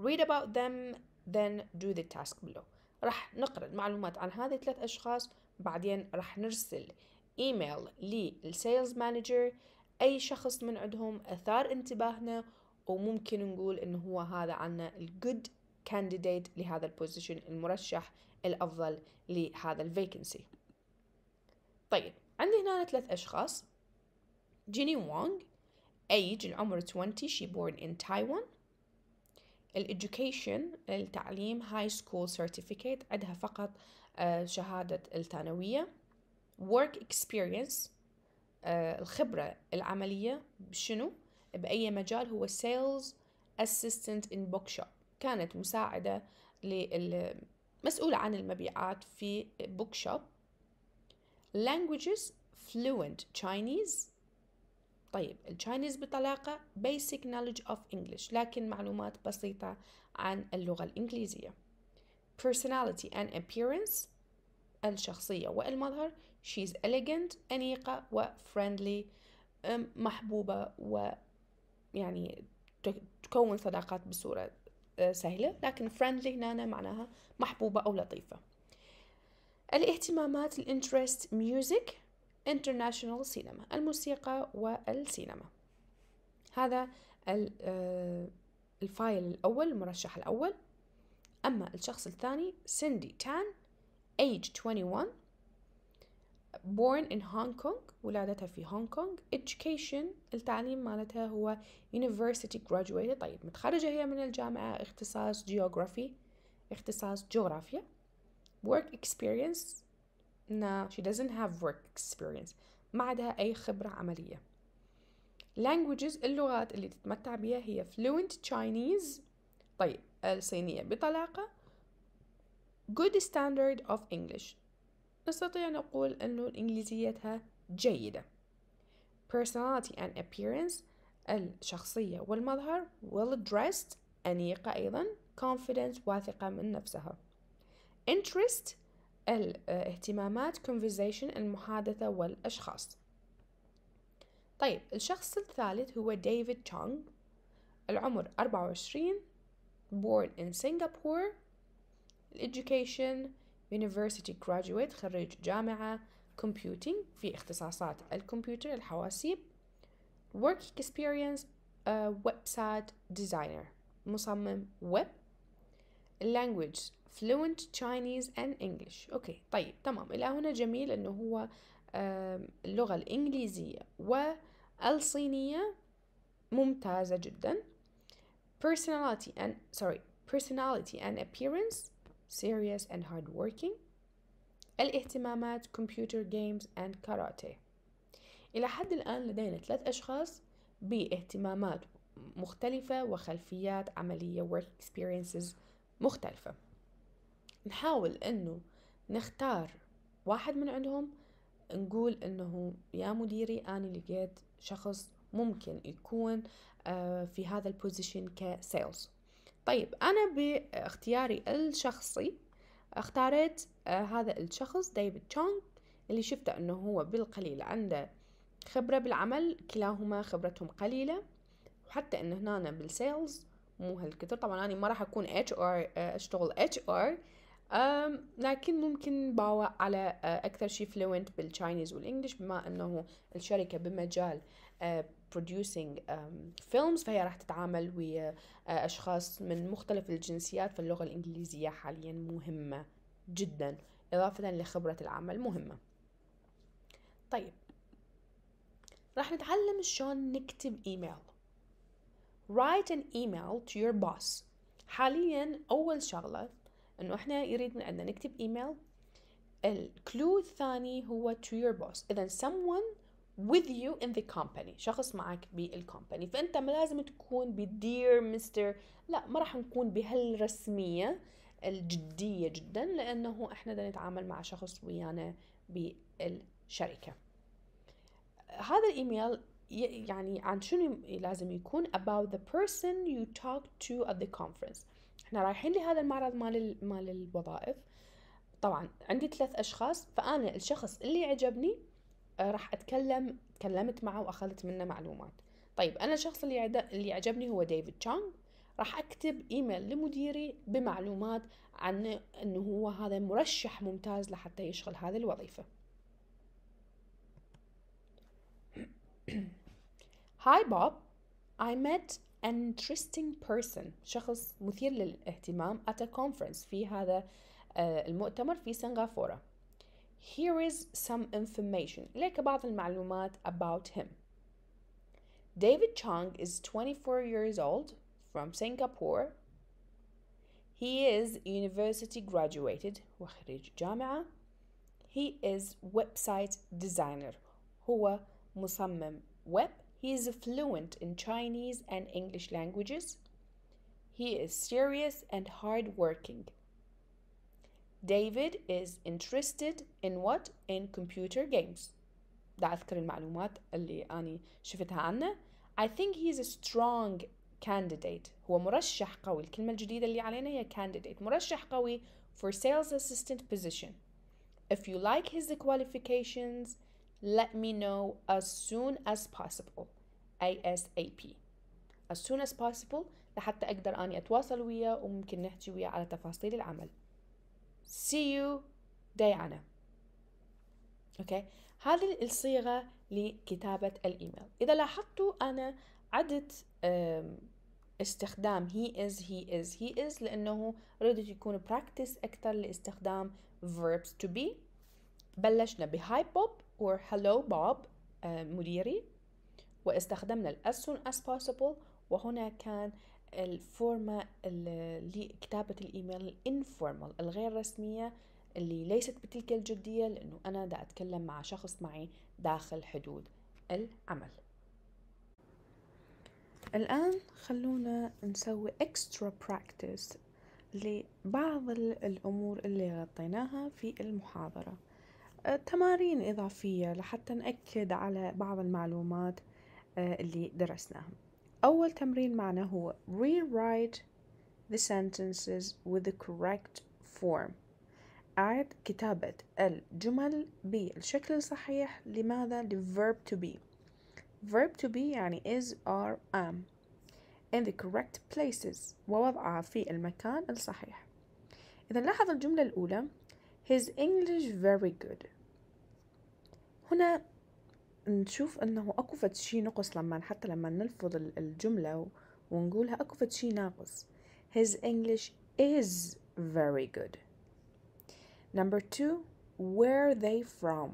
read about them then do the task below راح نقرأ معلومات عن هذه الثلاث أشخاص بعدين راح نرسل ايميل للسيلز مانجر أي شخص من عندهم أثار انتباهنا وممكن نقول إنه هو هذا عنا الجود كانديديت لهذا البوزيشن المرشح الأفضل لهذا الفيكنسي طيب عندي هنا ثلاث أشخاص جيني وونغ ايج العمر 20 she born in Taiwan الإدوكيشن التعليم هاي سكول سيرتيفيكيت عندها فقط آه، شهادة الثانوية work experience آه، الخبرة العملية بشنو بأي مجال هو sales assistant in bookshop كانت مساعدة مسؤولة عن المبيعات في بوك شوب languages fluent Chinese طيب Chinese بطلاقة basic knowledge of English لكن معلومات بسيطة عن اللغة الإنجليزية personality and appearance الشخصية والمظهر she's elegant أنيقة و friendly محبوبة و يعني تكون صداقات بصورة سهلة لكن فريندلي هنا معناها محبوبة أو لطيفة الاهتمامات الانترست ميوزك انترناشونال سينما الموسيقى والسينما هذا آه، الفايل الأول المرشح الأول أما الشخص الثاني سندي تان age 21 born in Hong Kong ولادتها في هونغ كونغ education التعليم مالتها هو university graduated طيب متخرجة هي من الجامعة اختصاص geography اختصاص جغرافيا work experience no she doesn't have work experience ما عندها أي خبرة عملية languages اللغات اللي تتمتع بها هي fluent Chinese طيب الصينية بطلاقة good standard of English نستطيع نقول أن إنجليزيتها جيدة personality and appearance الشخصية والمظهر well dressed أنيقة أيضا confident واثقة من نفسها interest الاهتمامات آه، conversation المحادثة والأشخاص طيب الشخص الثالث هو ديفيد تشونغ العمر 24 born in Singapore education University graduate خريج جامعة computing في اختصاصات الكمبيوتر الحواسيب work experience uh, website designer مصمم ويب language fluent Chinese and English اوكي طيب تمام الى هنا جميل انه هو اللغة الإنجليزية والصينية ممتازة جدا personality and sorry personality and appearance serious and hardworking الاهتمامات computer games and karate إلى حد الآن لدينا ثلاث أشخاص باهتمامات مختلفة وخلفيات عملية work experiences مختلفة نحاول أنه نختار واحد من عندهم نقول أنه يا مديري أنا لقيت شخص ممكن يكون آه، في هذا البوزيشن كسيلز طيب أنا باختياري الشخصي اختاريت آه، هذا الشخص ديفيد تشونغ اللي شفته أنه هو بالقليل عنده خبرة بالعمل كلاهما خبرتهم قليلة وحتى أنه هنا بالسيلز مو هالكثر طبعا أنا ما راح أكون اتش ار آه، أشتغل اتش ار لكن ممكن باوع على آه، أكثر شيء فلوينت بالتشاينيز والإنجليش بما أنه الشركة بمجال producing um, films فهي راح تتعامل ويا آه، أشخاص من مختلف الجنسيات فاللغة الإنجليزية حاليا مهمة جدا إضافة لخبرة العمل مهمة طيب راح نتعلم شلون نكتب إيميل write an email to your boss حاليا أول شغلة إنه إحنا يريد من عندنا نكتب إيميل الكلو الثاني هو to your boss إذا someone with you in the company شخص معك بالكومباني فانت ما لازم تكون بدير مستر لا ما راح نكون بهالرسميه الجديه جدا لانه احنا بدنا نتعامل مع شخص ويانا بالشركه هذا الايميل يعني عن شنو لازم يكون about the person you talk to at the conference احنا رايحين لهذا المعرض مال مال الوظائف طبعا عندي ثلاث اشخاص فانا الشخص اللي عجبني راح اتكلم تكلمت معه واخذت منه معلومات طيب انا الشخص اللي اللي عجبني هو ديفيد تشانغ راح اكتب ايميل لمديري بمعلومات عن انه هو هذا مرشح ممتاز لحتى يشغل هذه الوظيفه هاي [CLEARS THROAT] بوب I met an interesting person شخص مثير للاهتمام at a conference في هذا آه، المؤتمر في سنغافورة Here is some information about بعض المعلومات about him. David Chang is 24 years old from Singapore. He is university graduated وخريج جامعة. He is website designer. هو مصمم web. He is fluent in Chinese and English languages. He is serious and hardworking. David is interested in what? In computer games ده أذكر المعلومات اللي أني شفتها عنه I think he is a strong candidate هو مرشح قوي الكلمة الجديدة اللي علينا هي candidate مرشح قوي for sales assistant position If you like his qualifications let me know as soon as possible ASAP as soon as possible لحتى أقدر أني أتواصل وياه وممكن نحكي وياه على تفاصيل العمل see you ديانا اوكي هذه الصيغه لكتابه الايميل اذا لاحظتوا انا عدت استخدام he is he is he is لانه ردت يكون براكتس اكثر لاستخدام verbs to be بلشنا بهاي بوب وهلو بوب مديري واستخدمنا as soon as possible وهنا كان الفورما لكتابة الإيميل الانفورمال الغير رسمية اللي ليست بتلك الجدية لأنه أنا دا أتكلم مع شخص معي داخل حدود العمل الآن خلونا نسوي extra practice لبعض الأمور اللي غطيناها في المحاضرة أه، تمارين إضافية لحتى نأكد على بعض المعلومات أه، اللي درسناها أول تمرين معنا هو rewrite the sentences with the correct form أعد كتابة الجمل بالشكل الصحيح لماذا لverb to be verb to be يعني is or am in the correct places ووضعها في المكان الصحيح إذا لاحظ الجملة الأولى His English very good هنا نشوف انه اكو فد شي نقص لما حتى لما نلفظ الجملة ونقولها اكو فد شي ناقص his English is very good number two where are they from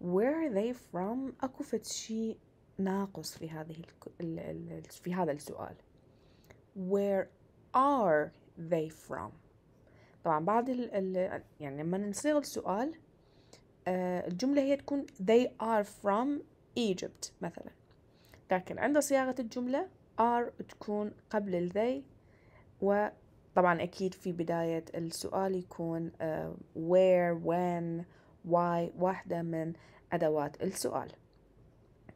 where are they from اكو فد شي ناقص في هذه في هذا السؤال where are they from طبعا بعد ال يعني لما نصيغ السؤال آه، الجملة هي تكون they are from Egypt مثلا لكن عند صياغة الجملة are تكون قبل ال they وطبعا أكيد في بداية السؤال يكون آه، where when why واحدة من أدوات السؤال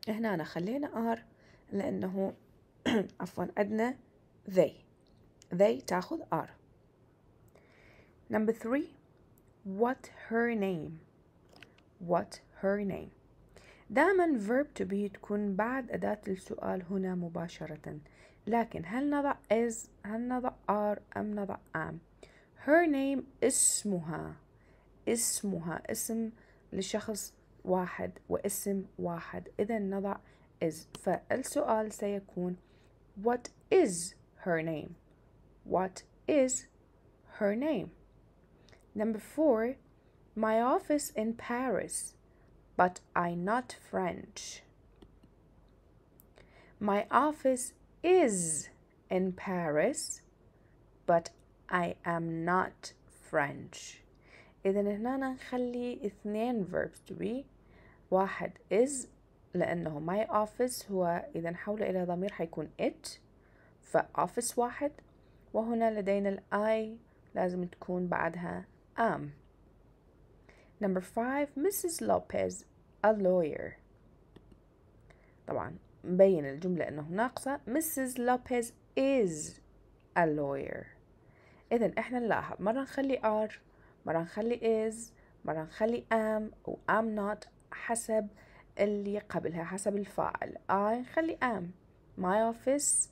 هنا أنا خلينا are لأنه [COUGHS] عفوا عندنا they they تاخذ are number three what her name what her name دائما verb to be تكون بعد أداة السؤال هنا مباشرة لكن هل نضع is هل نضع are أم نضع am her name اسمها اسمها اسم لشخص واحد واسم واحد إذا نضع is فالسؤال سيكون what is her name what is her name number four My office in Paris, but I not French. My office is in Paris, but I am not French. إذا هنا نخلي اثنين verbs to be واحد is لأنه my office هو إذا حول إلى ضمير حيكون it فoffice واحد وهنا لدينا ال I لازم تكون بعدها am Number five Mrs. Lopez a lawyer طبعا مبين الجملة أنه ناقصة Mrs. Lopez is a lawyer إذا إحنا نلاحظ مرة نخلي are مرة نخلي is مرة نخلي am أو am not حسب اللي قبلها حسب الفاعل I نخلي am my office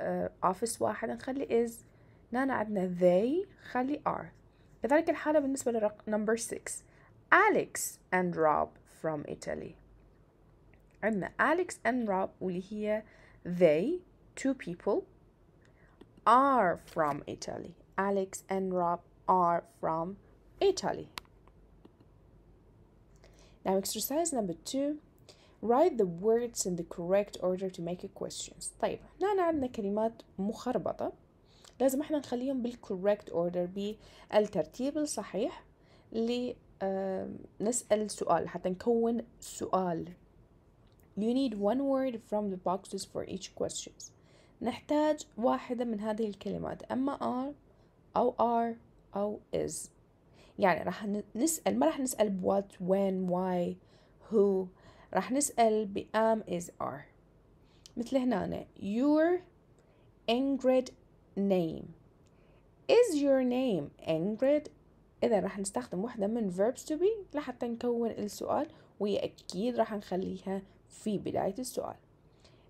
uh, office واحد نخلي is هنا عندنا they خلي are كذلك الحالة بالنسبة للرقم number 6 Alex and Rob from Italy عندنا Alex and Rob واللي هي they two people are from Italy Alex and Rob are from Italy now exercise number two Write the words in the correct order to make a questions طيب هنا عندنا كلمات مخربطة لازم احنا نخليهم بالcorrect order بالترتيب الصحيح ل نسأل سؤال حتى نكون سؤال You need one word from the boxes for each question نحتاج واحدة من هذه الكلمات أما are أو are أو is يعني راح نسأل ما راح نسأل ب what when why who راح نسأل ب am is are مثل هنا your Ingrid name is your name Ingrid إذا راح نستخدم واحدة من verbs to be لحتى نكون السؤال وهي أكيد راح نخليها في بداية السؤال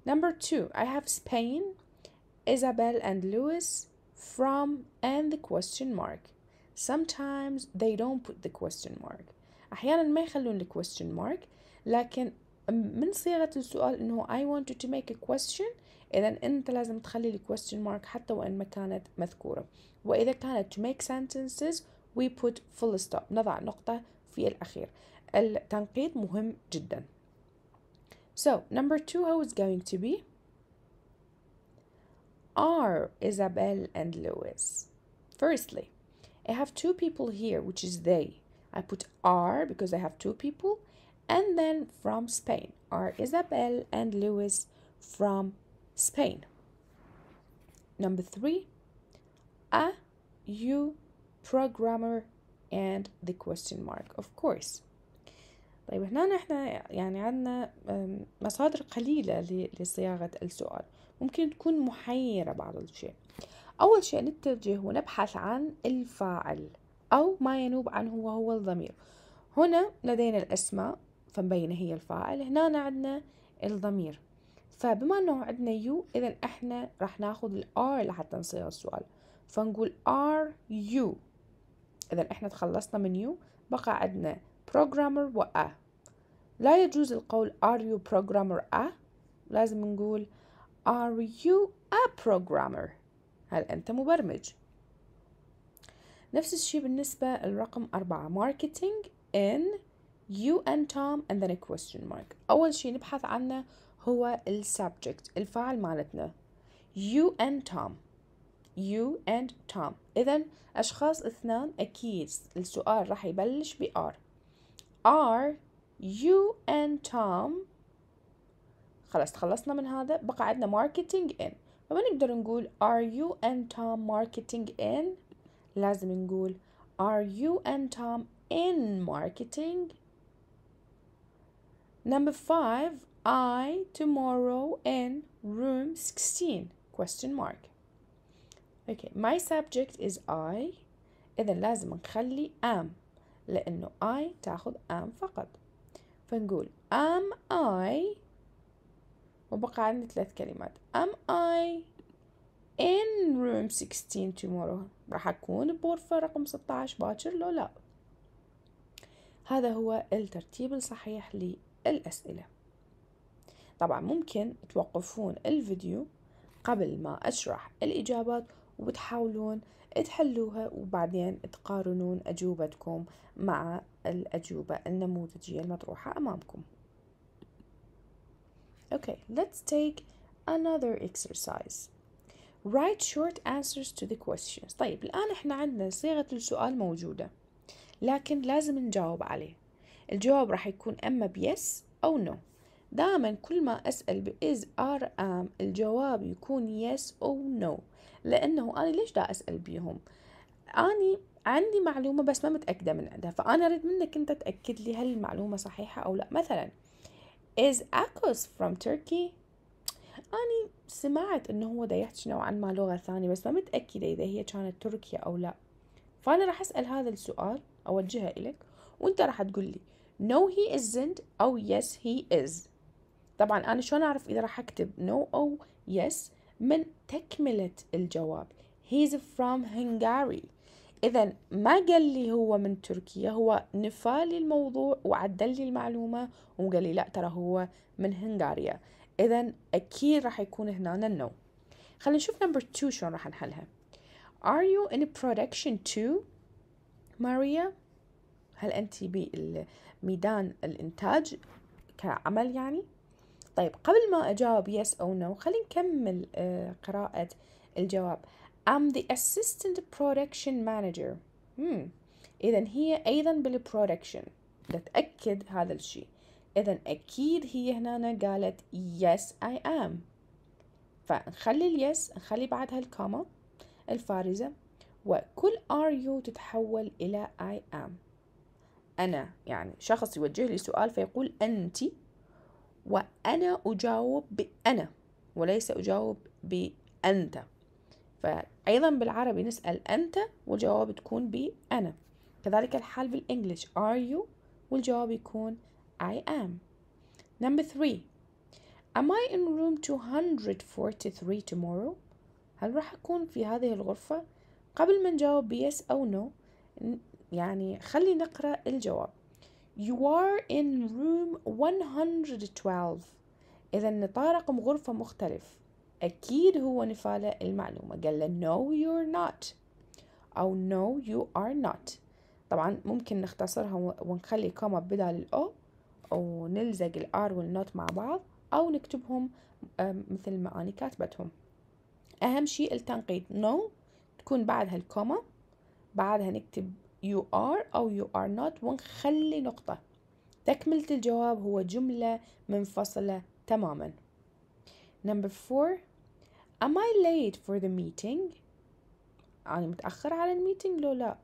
Number two, I have Spain, Isabel and Louis from and the question mark. Sometimes they don't put the question mark. أحيانا ما يخلون ال question mark لكن من صيغة السؤال إنه I want you to make a question إذا أنت لازم تخلي ال question mark حتى وإن ما كانت مذكورة وإذا كانت to make sentences we put full stop نضع نقطة في الأخير التنقيط مهم جدا So number two how is going to be are Isabel and Louis Firstly I have two people here which is they I put are because I have two people and then from Spain are Isabel and Louis from Spain number three a you programmer and the question mark of course طيب هنا احنا يعني عندنا مصادر قليلة لصياغة السؤال ممكن تكون محيرة بعض الشيء أول شيء نتجه ونبحث عن الفاعل أو ما ينوب عنه وهو الضمير هنا لدينا الأسماء فمبينة هي الفاعل هنا عندنا الضمير فبما أنه عندنا يو إذا احنا راح ناخذ الار لحتى نصيغ السؤال فنقول are you إذا إحنا تخلصنا من you بقى عندنا programmer و a لا يجوز القول are you programmer a لازم نقول are you a programmer هل أنت مبرمج نفس الشيء بالنسبة الرقم أربعة marketing in you and Tom and then a question mark أول شيء نبحث عنه هو subject الفاعل مالتنا you and Tom you and Tom إذا أشخاص اثنان أكيد السؤال راح يبلش ب are are you and Tom خلاص تخلصنا من هذا بقى عندنا marketing in فما نقدر نقول are you and Tom marketing in لازم نقول are you and Tom in marketing number five I tomorrow in room 16 question mark Okay, my subject is I إذا لازم نخلي am لأنه I تاخذ am فقط فنقول am I وبقى عندي ثلاث كلمات am I in room 16 tomorrow راح أكون بغرفة رقم 16 باكر لو لا هذا هو الترتيب الصحيح للأسئلة طبعا ممكن توقفون الفيديو قبل ما أشرح الإجابات وبتحاولون تحلوها وبعدين تقارنون أجوبتكم مع الأجوبة النموذجية المطروحة أمامكم Okay, let's take another exercise. Write short answers to the questions. طيب الآن احنا عندنا صيغة السؤال موجودة لكن لازم نجاوب عليه الجواب راح يكون أما بيس أو نو no. دائما كل ما أسأل بإز آر أم الجواب يكون يس أو نو no. لانه انا ليش دا اسال بيهم اني عندي معلومه بس ما متاكده من عندها فانا اريد منك انت تاكد لي هل المعلومه صحيحه او لا مثلا is Akos from Turkey اني سمعت انه هو دا يحكي نوعا ما لغه ثانيه بس ما متاكده اذا هي كانت تركيا او لا فانا راح اسال هذا السؤال اوجهه إليك وانت راح تقول لي no he isn't او yes he is طبعا انا شلون اعرف اذا راح اكتب no او yes من تكملة الجواب he's from Hungary إذا ما قال لي هو من تركيا هو نفى لي الموضوع وعدل لي المعلومة وقال لي لا ترى هو من هنغاريا إذا أكيد راح يكون هنا النو خلينا نشوف نمبر 2 شلون راح نحلها Are you in production too ماريا هل أنت بميدان الإنتاج كعمل يعني طيب قبل ما أجاوب yes أو no خلينا نكمل آه، قراءة الجواب I'm the assistant production manager hmm. إذا هي أيضا بالبرودكشن لتأكد هذا الشيء إذا أكيد هي هنا قالت yes I am فنخلي ال yes نخلي بعدها الكوما الفارزة وكل are you تتحول إلى I am أنا يعني شخص يوجه لي سؤال فيقول أنت وأنا أجاوب بأنا وليس أجاوب بأنت فأيضا بالعربي نسأل أنت والجواب تكون بأنا كذلك الحال بالإنجليش are you والجواب يكون I am number three am I in room 243 tomorrow هل راح أكون في هذه الغرفة قبل ما نجاوب بيس أو نو no, يعني خلي نقرأ الجواب You are in room 112 إذا نطارق غرفة مختلف أكيد هو نفالة المعلومة قال له no you're not أو no you are not طبعا ممكن نختصرها ونخلي كومة بدل الأو ونلزق الار والنوت مع بعض أو نكتبهم مثل ما أنا كاتبتهم أهم شيء التنقيط no تكون بعدها الكومة بعدها نكتب you are أو you are not ونخلي نقطة تكملة الجواب هو جملة منفصلة تماما number four am I late for the meeting أنا متأخر على الميتينج لو لا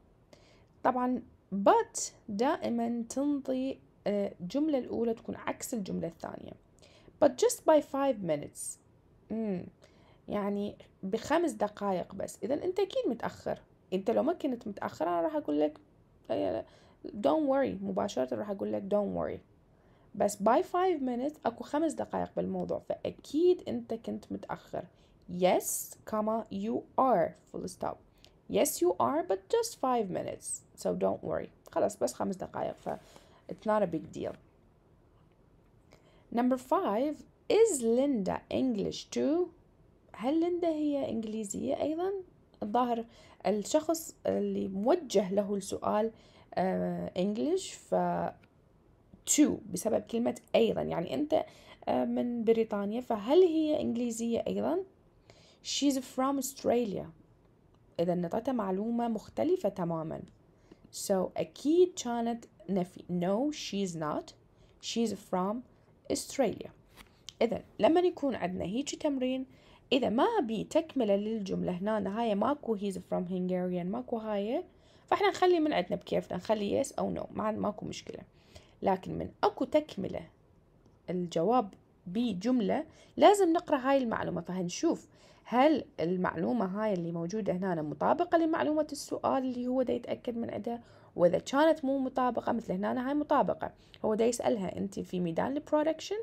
طبعا but دائما تنطي آه، الجملة الأولى تكون عكس الجملة الثانية but just by five minutes مم. يعني بخمس دقائق بس إذا أنت أكيد متأخر انت لو ما كنت متاخره انا راح اقول لك don't worry مباشره راح اقول لك don't worry بس by five minutes اكو خمس دقائق بالموضوع فاكيد انت كنت متاخر yes comma you are full stop yes you are but just five minutes so don't worry خلاص بس خمس دقائق ف it's not a big deal number five is Linda English too هل ليندا هي انجليزيه ايضا الظاهر الشخص اللي موجه له السؤال انجلش آه، ف تو بسبب كلمة أيضا يعني أنت آه، من بريطانيا فهل هي إنجليزية أيضا؟ She's from Australia إذا نطتها معلومة مختلفة تماما So أكيد كانت نفي No she's not She's from Australia إذا لما يكون عندنا هيجي تمرين إذا ما بي تكملة للجملة هنا هاي ماكو he's from Hungarian ماكو هاي فإحنا نخلي من عندنا بكيفنا نخلي yes أو no ما ماكو مشكلة لكن من أكو تكملة الجواب بجملة لازم نقرأ هاي المعلومة فهنشوف هل المعلومة هاي اللي موجودة هنا مطابقة لمعلومة السؤال اللي هو دا يتأكد من عندها وإذا كانت مو مطابقة مثل هنا هاي مطابقة هو دا يسألها أنت في ميدان البرودكشن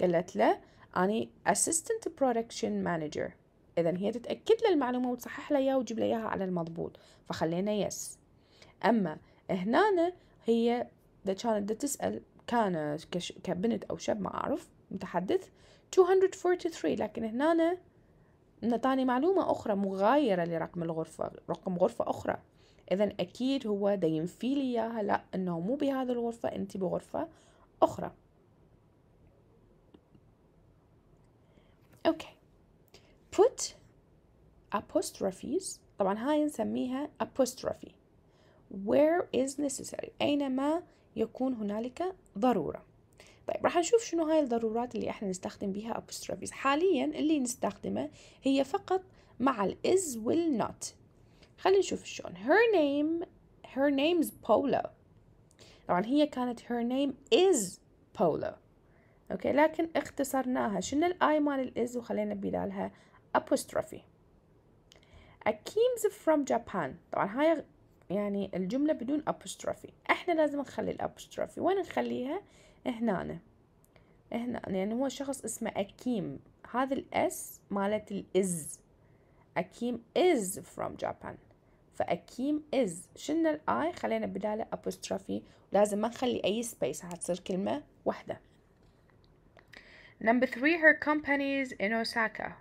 قالت له اني اسيستنت برودكشن مانجر اذا هي تتاكد المعلومه وتصحح لي اياها وتجيب لي اياها على المضبوط فخلينا يس اما هنا هي ده كانت تسال كان كش كبنت او شاب ما اعرف متحدث 243 لكن هنا نطاني معلومة أخرى مغايرة لرقم الغرفة رقم غرفة أخرى إذا أكيد هو دا ينفي لي إياها لا إنه مو بهذه الغرفة أنت بغرفة أخرى اوكي put apostrophes طبعا هاي نسميها apostrophe where is necessary أينما يكون هنالك ضرورة طيب راح نشوف شنو هاي الضرورات اللي احنا نستخدم بها apostrophes حاليا اللي نستخدمه هي فقط مع ال is will not خلينا نشوف شلون her name her name's Paula طبعا هي كانت her name is Paula اوكي لكن اختصرناها شنو الاي مال الاز وخلينا بدالها apostrophe اكيمز from Japan طبعا هاي يعني الجملة بدون apostrophe احنا لازم نخلي الابوستروفي وين نخليها هنا هنا يعني هو شخص اسمه أكيم هذا الاس مالت الاز أكيم is from Japan فأكيم از شلنا الاي خلينا بداله ابوستروفي لازم ما نخلي اي سبيس هتصير كلمة واحدة Number three, her companies in Osaka.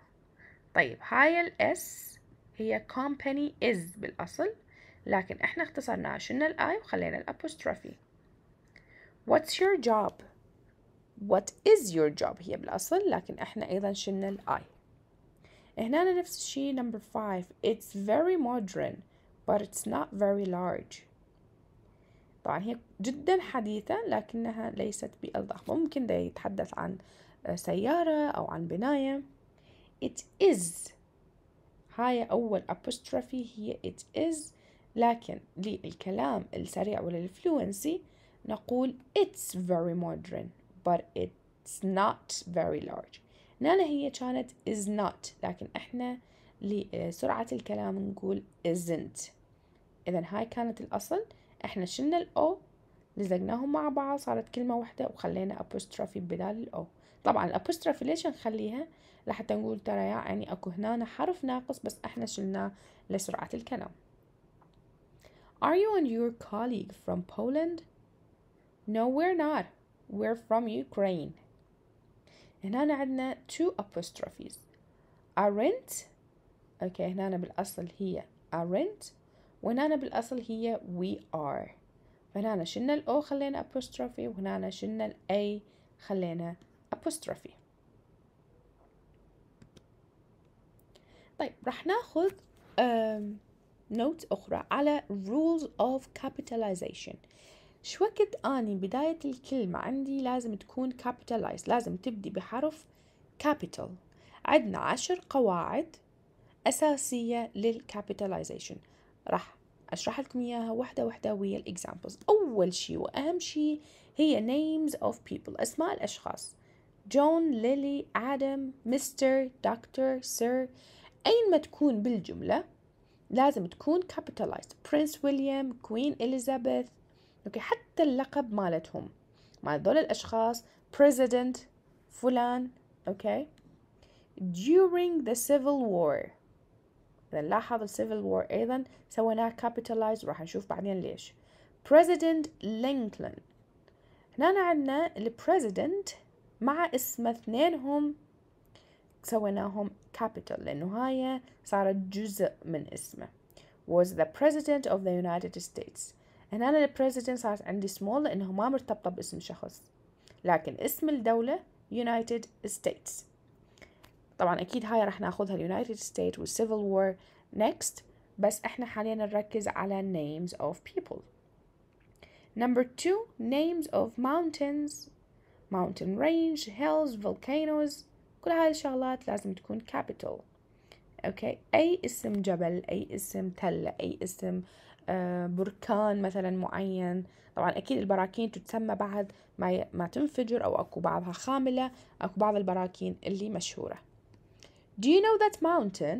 طيب هاي الاس هي company is بالأصل لكن احنا اختصرناها شلنا الاي وخلينا الابوستروفي What's your job? What is your job هي بالأصل لكن احنا أيضا شلنا الاي هنا نفس الشيء number five It's very modern but it's not very large طبعا هي جدا حديثة لكنها ليست بالضخمة ممكن ده يتحدث عن سيارة أو عن بناية it is هاي أول apostrophe هي it is لكن للكلام السريع وللفلوينسي نقول it's very modern but it's not very large نانا هي كانت is not لكن احنا لسرعة الكلام نقول isn't إذا هاي كانت الأصل احنا شلنا الأو لزقناهم مع بعض صارت كلمة واحدة وخلينا apostrophe بدال الأو طبعا الابوستروفيليشن خليها لحتى نقول ترى يعني اكو هنا حرف ناقص بس احنا شلناه لسرعة الكلام Are you and your colleague from Poland? No, we're not. We're from Ukraine. هنا عندنا two apostrophes. Aren't Okay, هنا بالاصل هي aren't وهنا بالاصل هي we are. فهنا شلنا الاو خلينا apostrophe وهنا شلنا الاي خلينا apostrophe طيب رح ناخذ نوت أخرى على rules of capitalization شو وقت أني بداية الكلمة عندي لازم تكون capitalized لازم تبدي بحرف capital عندنا عشر قواعد أساسية للcapitalization راح أشرح لكم إياها واحدة واحدة ويا الإكزامبلز أول شيء وأهم شيء هي names of people أسماء الأشخاص جون ليلي آدم مستر دكتور سير أين ما تكون بالجملة لازم تكون capitalized برنس ويليام كوين إليزابيث أوكي حتى اللقب مالتهم مع ذول الأشخاص president فلان أوكي during the civil war إذا لاحظ civil war أيضا سويناه capitalized وراح نشوف بعدين ليش president Lincoln هنا عندنا ال president مع اسم اثنينهم سويناهم capital لأنه هاي صارت جزء من اسمه was the president of the United States هنا أنا president صارت عندي small لأنه ما مرتبطة باسم شخص لكن اسم الدولة United States طبعا أكيد هاي راح ناخذها States ستيت Civil War next بس احنا حاليا نركز على names of people number two names of mountains mountain range hills volcanoes كل هاي الشغلات لازم تكون capital اوكي اي اسم جبل اي اسم تلة اي اسم آه، بركان مثلا معين طبعا اكيد البراكين تتسمى بعد ما ما تنفجر او اكو بعضها خامله اكو بعض البراكين اللي مشهوره Do you know that mountain؟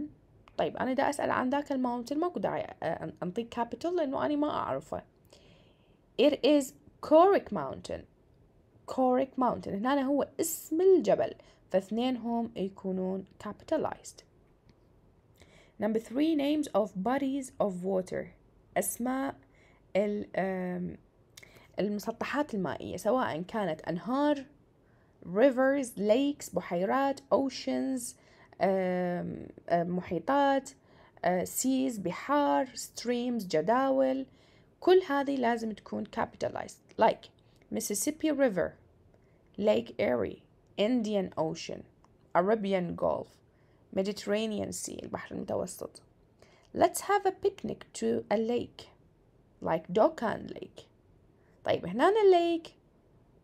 طيب انا دا اسال عن ذاك الماونتن ماكو داعي آه، انطيك كابيتال لانه انا ما اعرفه It is Coric Mountain كوريك ماونتن هنا هو اسم الجبل فاثنينهم يكونون capitalized number three names of bodies of water أسماء um, المسطحات المائية سواء كانت أنهار rivers lakes بحيرات oceans um, um, محيطات uh, seas بحار streams جداول كل هذه لازم تكون capitalized like Mississippi River, Lake Erie, Indian Ocean, Arabian Gulf, Mediterranean Sea البحر المتوسط. Let's have a picnic to a lake like Dokkan Lake. طيب هنا الليك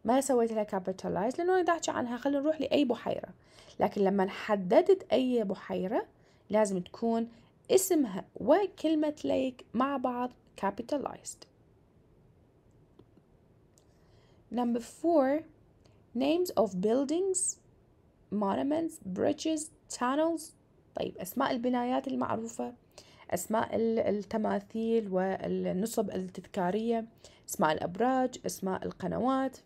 ما سويت لها capitalize لأنه أنا أحكي عنها خلينا نروح لأي بحيرة لكن لما حددت أي بحيرة لازم تكون اسمها وكلمة ليك مع بعض capitalized Number four, names of buildings, monuments, bridges, tunnels. طيب أسماء البنايات المعروفة أسماء التماثيل والنصب التذكارية أسماء الأبراج أسماء القنوات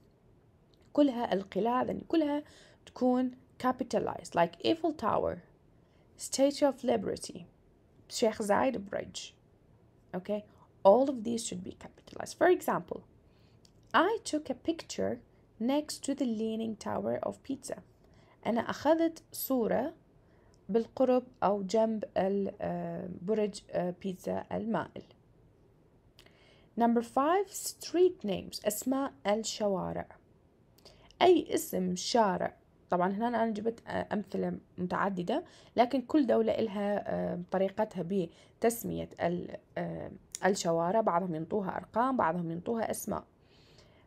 كلها القلاع كلها تكون capitalized like Eiffel Tower Statue of Liberty Sheikh Zayed Bridge okay all of these should be capitalized for example I took a picture next to the leaning tower of pizza أنا أخذت صورة بالقرب أو جنب آه، برج آه، بيتزا المائل Number five street names أسماء الشوارع أي اسم شارع طبعا هنا أنا جبت آه، أمثلة متعددة لكن كل دولة إلها طريقتها بتسمية الشوارع بعضهم ينطوها أرقام بعضهم ينطوها أسماء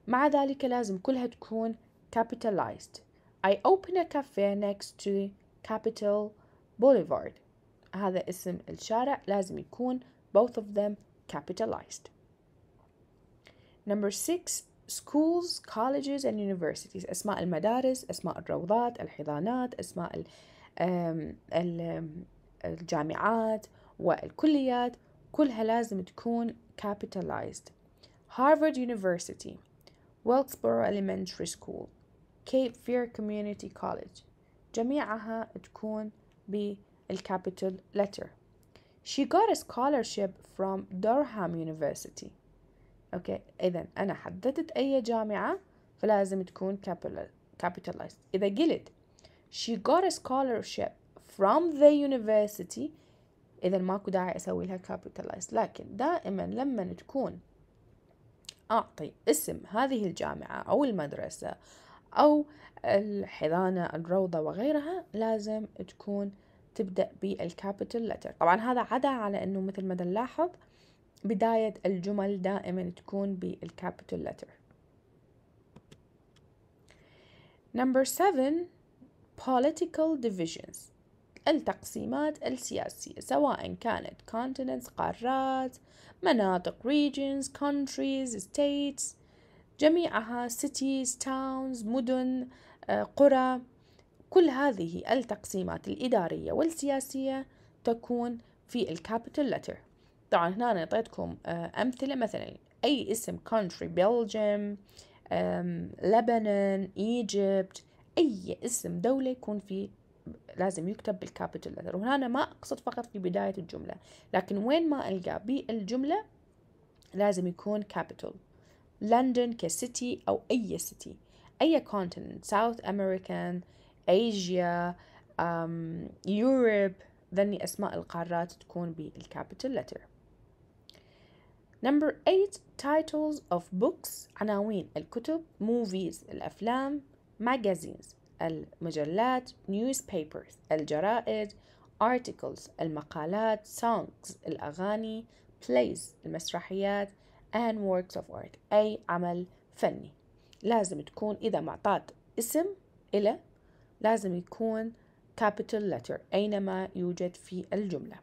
مع ذلك لازم كلها تكون capitalized I open a cafe next to Capital Boulevard هذا اسم الشارع لازم يكون both of them capitalized Number six schools, colleges and universities أسماء المدارس أسماء الروضات الحضانات أسماء الجامعات والكليات كلها لازم تكون capitalized Harvard University Wellesboro Elementary School Cape Fear Community College جميعها تكون capital letter She got a scholarship from Durham University أوكي okay. إذا أنا حددت أي جامعة فلازم تكون capitalized إذا قلت She got a scholarship from the university إذا ماكو داعي أسوي لها capitalized لكن دائما لما تكون أعطي اسم هذه الجامعة أو المدرسة أو الحضانة الروضة وغيرها لازم تكون تبدأ بالكابيتال لتر طبعا هذا عدا على أنه مثل ما نلاحظ بداية الجمل دائما تكون بالكابيتال لتر Number 7 political divisions التقسيمات السياسية سواء كانت continents قارات مناطق regions countries states جميعها cities towns مدن آه، قرى كل هذه التقسيمات الإدارية والسياسية تكون في الكابيتال letter طبعا هنا أنا أعطيتكم آه، أمثلة مثلا أي اسم country Belgium لبنان Egypt أي اسم دولة يكون في لازم يكتب بالكابيتال لتر وهنا ما أقصد فقط في بداية الجملة لكن وين ما ألقى بالجملة لازم يكون كابيتال لندن كسيتي أو أي سيتي أي كونتيننت ساوث أمريكان ايجيا يوروب ذني أسماء القارات تكون بالكابيتال لتر Number eight, titles of books عناوين الكتب movies الأفلام magazines المجلات newspapers الجرائد articles المقالات songs الأغاني plays المسرحيات and works of art أي عمل فني لازم تكون إذا معطات اسم إلى لازم يكون capital letter أينما يوجد في الجملة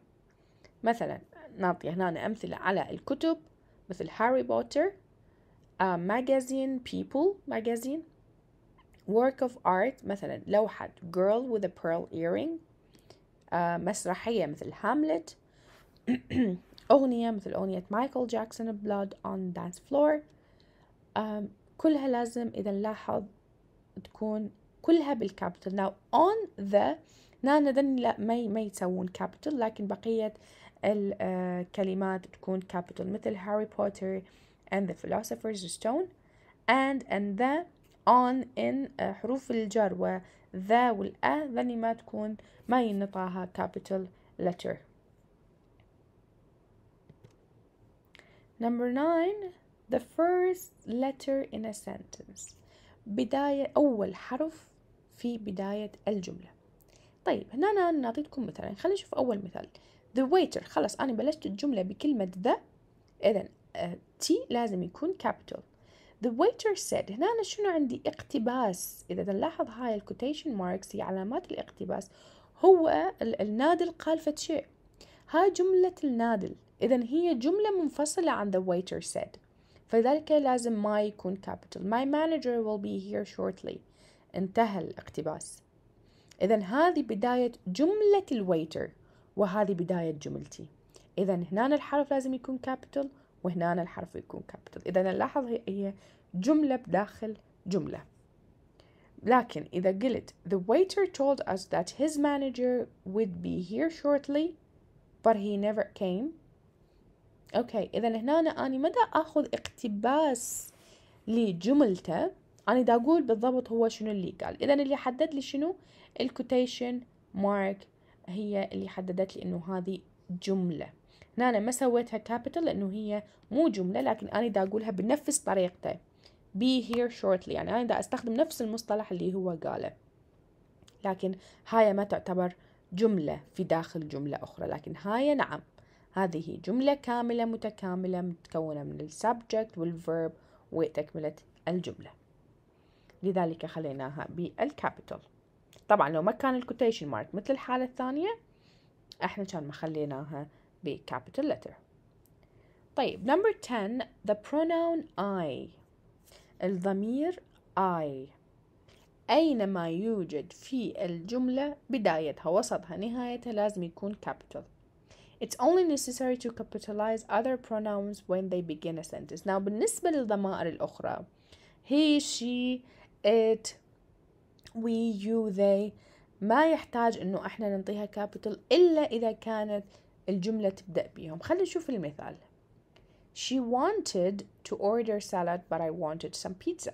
مثلا نعطي هنا أمثلة على الكتب مثل هاري آه، بوتر magazine people magazine work of art مثلا لوحة girl with a pearl earring uh, مسرحية مثل هاملت أغنية مثل أغنية مايكل جاكسون blood on dance floor um, كلها لازم إذا نلاحظ تكون كلها بالكابيتال now on the ناندن لا ما ما يتسوون كابيتال لكن بقية الكلمات تكون كابيتال مثل هاري بوتر and the philosopher's stone and and the on in آه، حروف الجر و ذا والأ ذني ما تكون ما ينطاها capital letter number nine the first letter in a sentence بداية أول حرف في بداية الجملة طيب هنا أنا نعطيكم مثلا خلينا نشوف أول مثال the waiter خلاص أنا بلشت الجملة بكلمة ذا إذا آه، تي لازم يكون capital The waiter said هنا أنا شنو عندي اقتباس إذا نلاحظ هاي الكوتيشن ماركس هي علامات الاقتباس هو النادل قال فد شيء هاي جملة النادل إذا هي جملة منفصلة عن the waiter said فلذلك لازم ما يكون capital my manager will be here shortly انتهى الاقتباس إذا هذه بداية جملة الويتر وهذه بداية جملتي إذا هنا الحرف لازم يكون capital وهنا الحرف يكون كابيتال إذا نلاحظ هي جملة بداخل جملة لكن إذا قلت the waiter told us that his manager would be here shortly but he never came أوكي إذا هنا أنا مدى أخذ اقتباس لجملته أنا دا أقول بالضبط هو شنو اللي قال إذا اللي حدد لي شنو الكوتيشن مارك هي اللي حددت لي إنه هذه جملة هنا أنا ما سويتها كابيتال لأنه هي مو جملة لكن أنا دا أقولها بنفس طريقته be here shortly يعني أنا دا أستخدم نفس المصطلح اللي هو قاله لكن هاي ما تعتبر جملة في داخل جملة أخرى لكن هاي نعم هذه جملة كاملة متكاملة متكونة من السبجكت والفيرب وتكملة الجملة لذلك خليناها بالكابيتال طبعا لو ما كان الكوتيشن مارك مثل الحالة الثانية احنا كان ما خليناها capital letter طيب number 10 the pronoun I الضمير I أينما يوجد في الجملة بدايتها وسطها نهايتها لازم يكون capital It's only necessary to capitalize other pronouns when they begin a sentence. Now بالنسبة للضمائر الأخرى he, she, it, we, you, they ما يحتاج إنه إحنا ننطيها capital إلا إذا كانت الجملة تبدأ بيهم خلينا نشوف المثال She wanted to order salad but I wanted some pizza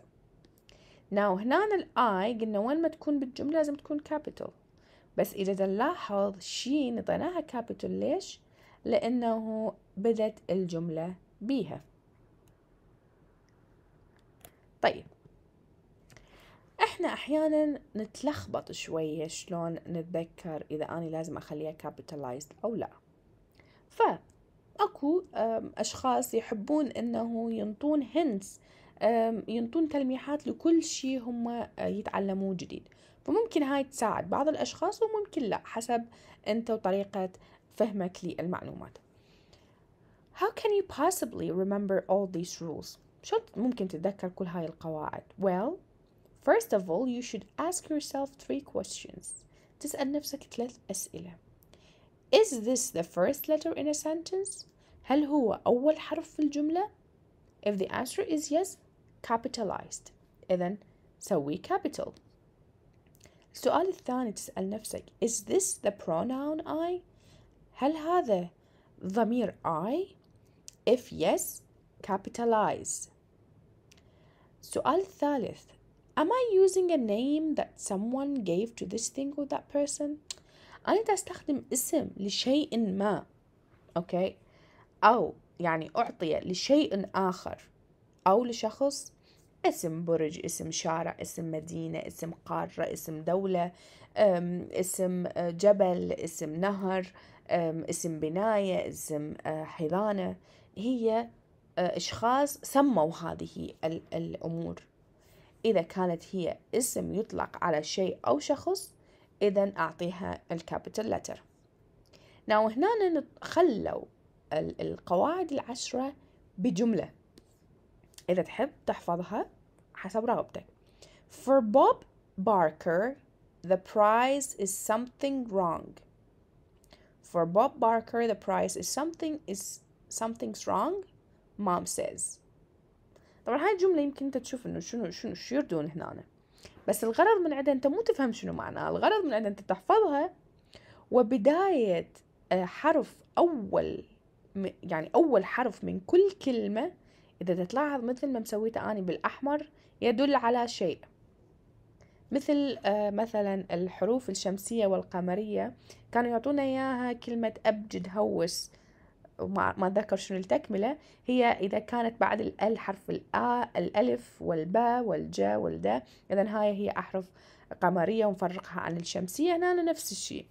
Now هنا I قلنا وين ما تكون بالجملة لازم تكون capital بس إذا نلاحظ she نطيناها capital ليش؟ لأنه بدت الجملة بيها طيب احنا احيانا نتلخبط شويه شلون نتذكر اذا اني لازم اخليها capitalized او لا فأكو أشخاص يحبون أنه ينطون هنس ينطون تلميحات لكل شيء هم آه، يتعلموه جديد فممكن هاي تساعد بعض الأشخاص وممكن لا حسب أنت وطريقة فهمك للمعلومات How can you possibly remember all these rules? شلون ممكن تتذكر كل هاي القواعد؟ Well, first of all, you should ask yourself three questions. تسأل نفسك ثلاث أسئلة. Is this the first letter in a sentence? هل هو أول حرف في الجملة؟ If the answer is yes, capitalized. إذن سوي capital. السؤال الثاني تسأل نفسك Is this the pronoun I? هل هذا ضمير I? If yes, capitalize. السؤال الثالث Am I using a name that someone gave to this thing or that person? أنا دا أستخدم اسم لشيء ما أوكي أو يعني أعطي لشيء آخر أو لشخص اسم برج اسم شارع اسم مدينة اسم قارة اسم دولة اسم آه، جبل اسم نهر اسم بناية اسم آه، حضانة هي آه، أشخاص سموا هذه الأمور إذا كانت هي اسم يطلق على شيء أو شخص إذا أعطيها الكابيتال لتر ناو هنا خلوا القواعد العشرة بجملة إذا تحب تحفظها حسب رغبتك For Bob Barker the price is something wrong For Bob Barker the price is something is something wrong mom says طبعا هاي الجملة يمكن انت تشوف انه شنو شنو شو يردون هنا بس الغرض من عندها انت مو تفهم شنو معناه الغرض من عندها انت تحفظها وبداية آه، حرف أول يعني أول حرف من كل كلمة إذا تلاحظ مثل ما مسويته أنا بالأحمر يدل على شيء مثل آه، مثلا الحروف الشمسية والقمرية كانوا يعطونا إياها كلمة أبجد هوس ما اتذكر شنو التكملة هي إذا كانت بعد الأل حرف الآ الألف والباء والجا والدا إذا هاي هي أحرف قمرية ونفرقها عن الشمسية هنا نفس الشيء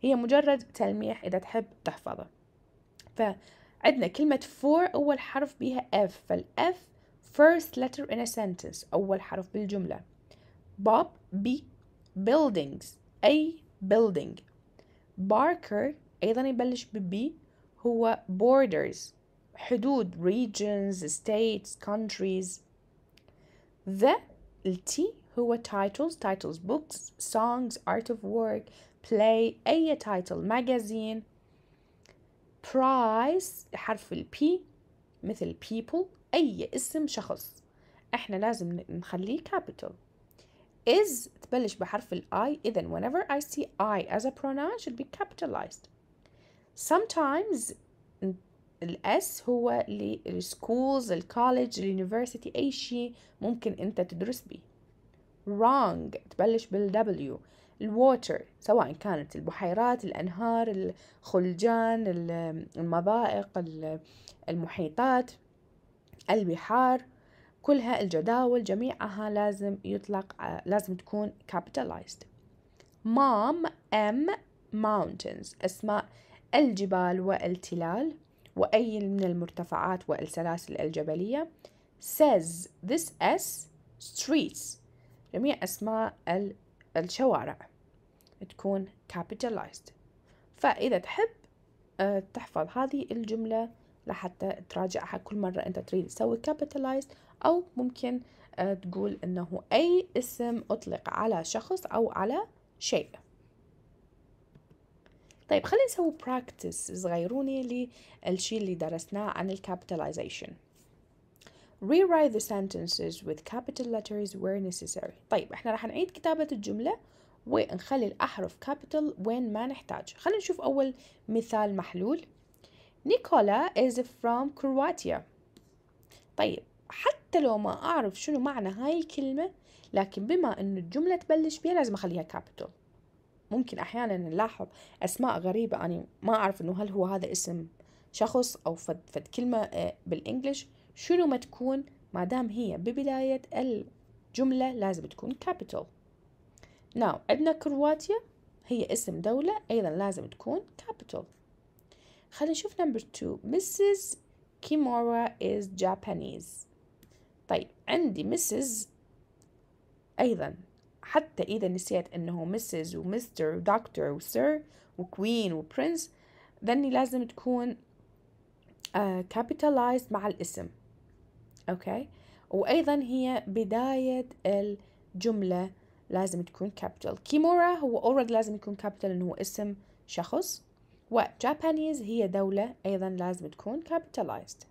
هي مجرد تلميح إذا تحب تحفظه فعندنا كلمة فور أول حرف بيها اف فالاف first letter in a sentence أول حرف بالجملة باب بي buildings أي building باركر أيضا يبلش ب B هو borders حدود regions states countries the التي هو titles titles books songs art of work play أي title magazine price حرف ال P مثل people أي اسم شخص احنا لازم نخليه capital is تبلش بحرف ال I إذا whenever I see I as a pronoun should be capitalized sometimes الاس هو للسكولز الكوليدج اليونيفرسيتي اي شيء ممكن انت تدرس بيه wrong تبلش بالدبليو الووتر سواء كانت البحيرات الانهار الخلجان المضائق المحيطات البحار كلها الجداول جميعها لازم يطلق لازم تكون capitalized mom m mountains اسماء الجبال والتلال وأي من المرتفعات والسلاسل الجبلية says this as streets جميع أسماء الشوارع تكون capitalized فإذا تحب آه، تحفظ هذه الجملة لحتى تراجعها كل مرة أنت تريد تسوي capitalized أو ممكن آه، تقول أنه أي اسم أطلق على شخص أو على شيء طيب خلينا نسوي براكتس صغيروني للشيء اللي درسناه عن الكابيتاليزيشن rewrite the sentences with capital letters where necessary طيب احنا راح نعيد كتابة الجملة ونخلي الأحرف capital وين ما نحتاج خلينا نشوف أول مثال محلول نيكولا is from Croatia طيب حتى لو ما أعرف شنو معنى هاي الكلمة لكن بما أن الجملة تبلش بها لازم أخليها capital ممكن أحيانا نلاحظ أسماء غريبة اني يعني ما أعرف إنه هل هو هذا اسم شخص أو فد, فد كلمة آه، بالانجلش شنو ما تكون ما دام هي ببداية الجملة لازم تكون كابيتال ناو عندنا كرواتيا هي اسم دولة أيضا لازم تكون كابيتال خلينا نشوف نمبر 2 مسز كيمورا از جابانيز طيب عندي مسز أيضا حتى إذا نسيت أنه مسز ومستر ودكتور وسير وكوين وبرنس ذني لازم تكون آه، capitalized uh, مع الاسم أوكي okay. وأيضا هي بداية الجملة لازم تكون كابيتال كيمورا هو أورد لازم يكون كابيتال انه هو اسم شخص وجابانيز هي دولة أيضا لازم تكون capitalized.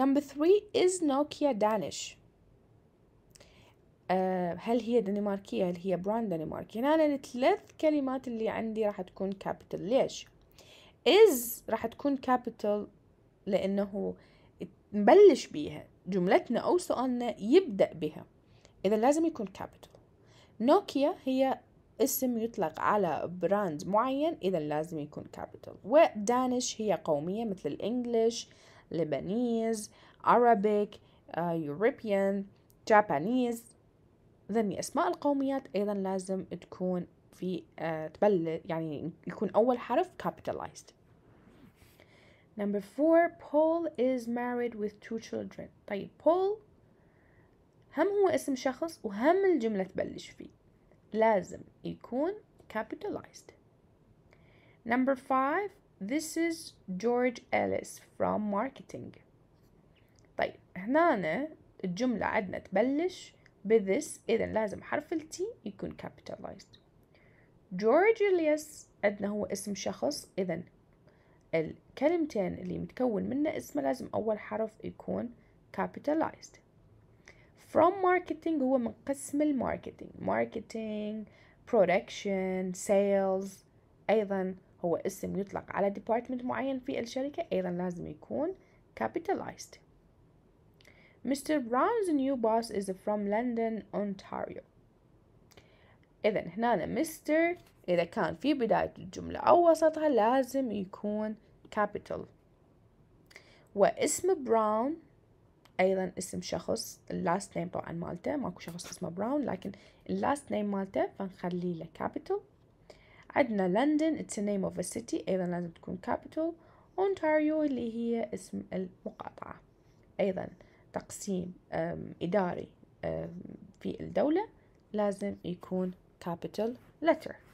Number three is Nokia Danish. آه، هل هي دنماركية هل هي براند دنماركي هنا أنا الثلاث كلمات اللي عندي راح تكون كابيتال ليش is راح تكون كابيتال لأنه نبلش بيها جملتنا أو سؤالنا يبدأ بها إذا لازم يكون كابيتال نوكيا هي اسم يطلق على براند معين إذا لازم يكون كابيتال ودانش هي قومية مثل الإنجليش لبنيز عربيك يوروبيان جابانيز ذني أسماء القوميات أيضا لازم تكون في آه، تبل يعني يكون أول حرف capitalized Number four, Paul is married with two children. طيب Paul هم هو اسم شخص وهم الجملة تبلش فيه لازم يكون capitalized. Number five, this is George Ellis from marketing. طيب هنا الجملة عندنا تبلش بذس إذا لازم حرف التي يكون capitalized جورج إلياس عندنا هو اسم شخص إذا الكلمتين اللي متكون منه اسمه لازم أول حرف يكون capitalized from marketing هو من قسم الماركتينج marketing production sales أيضا هو اسم يطلق على ديبارتمنت معين في الشركة أيضا لازم يكون capitalized Mr. Brown's new boss is from London, Ontario. إذا هنا Mr إذا كان في بداية الجملة أو وسطها لازم يكون capital واسم براون أيضا اسم شخص اللاست نيم طبعا مالته ماكو شخص اسمه براون لكن اللاست نيم مالته فنخلي له capital عندنا لندن it's a name of a city أيضا لازم تكون capital أونتاريو اللي هي اسم المقاطعة أيضا تقسيم إداري في الدولة لازم يكون capital letter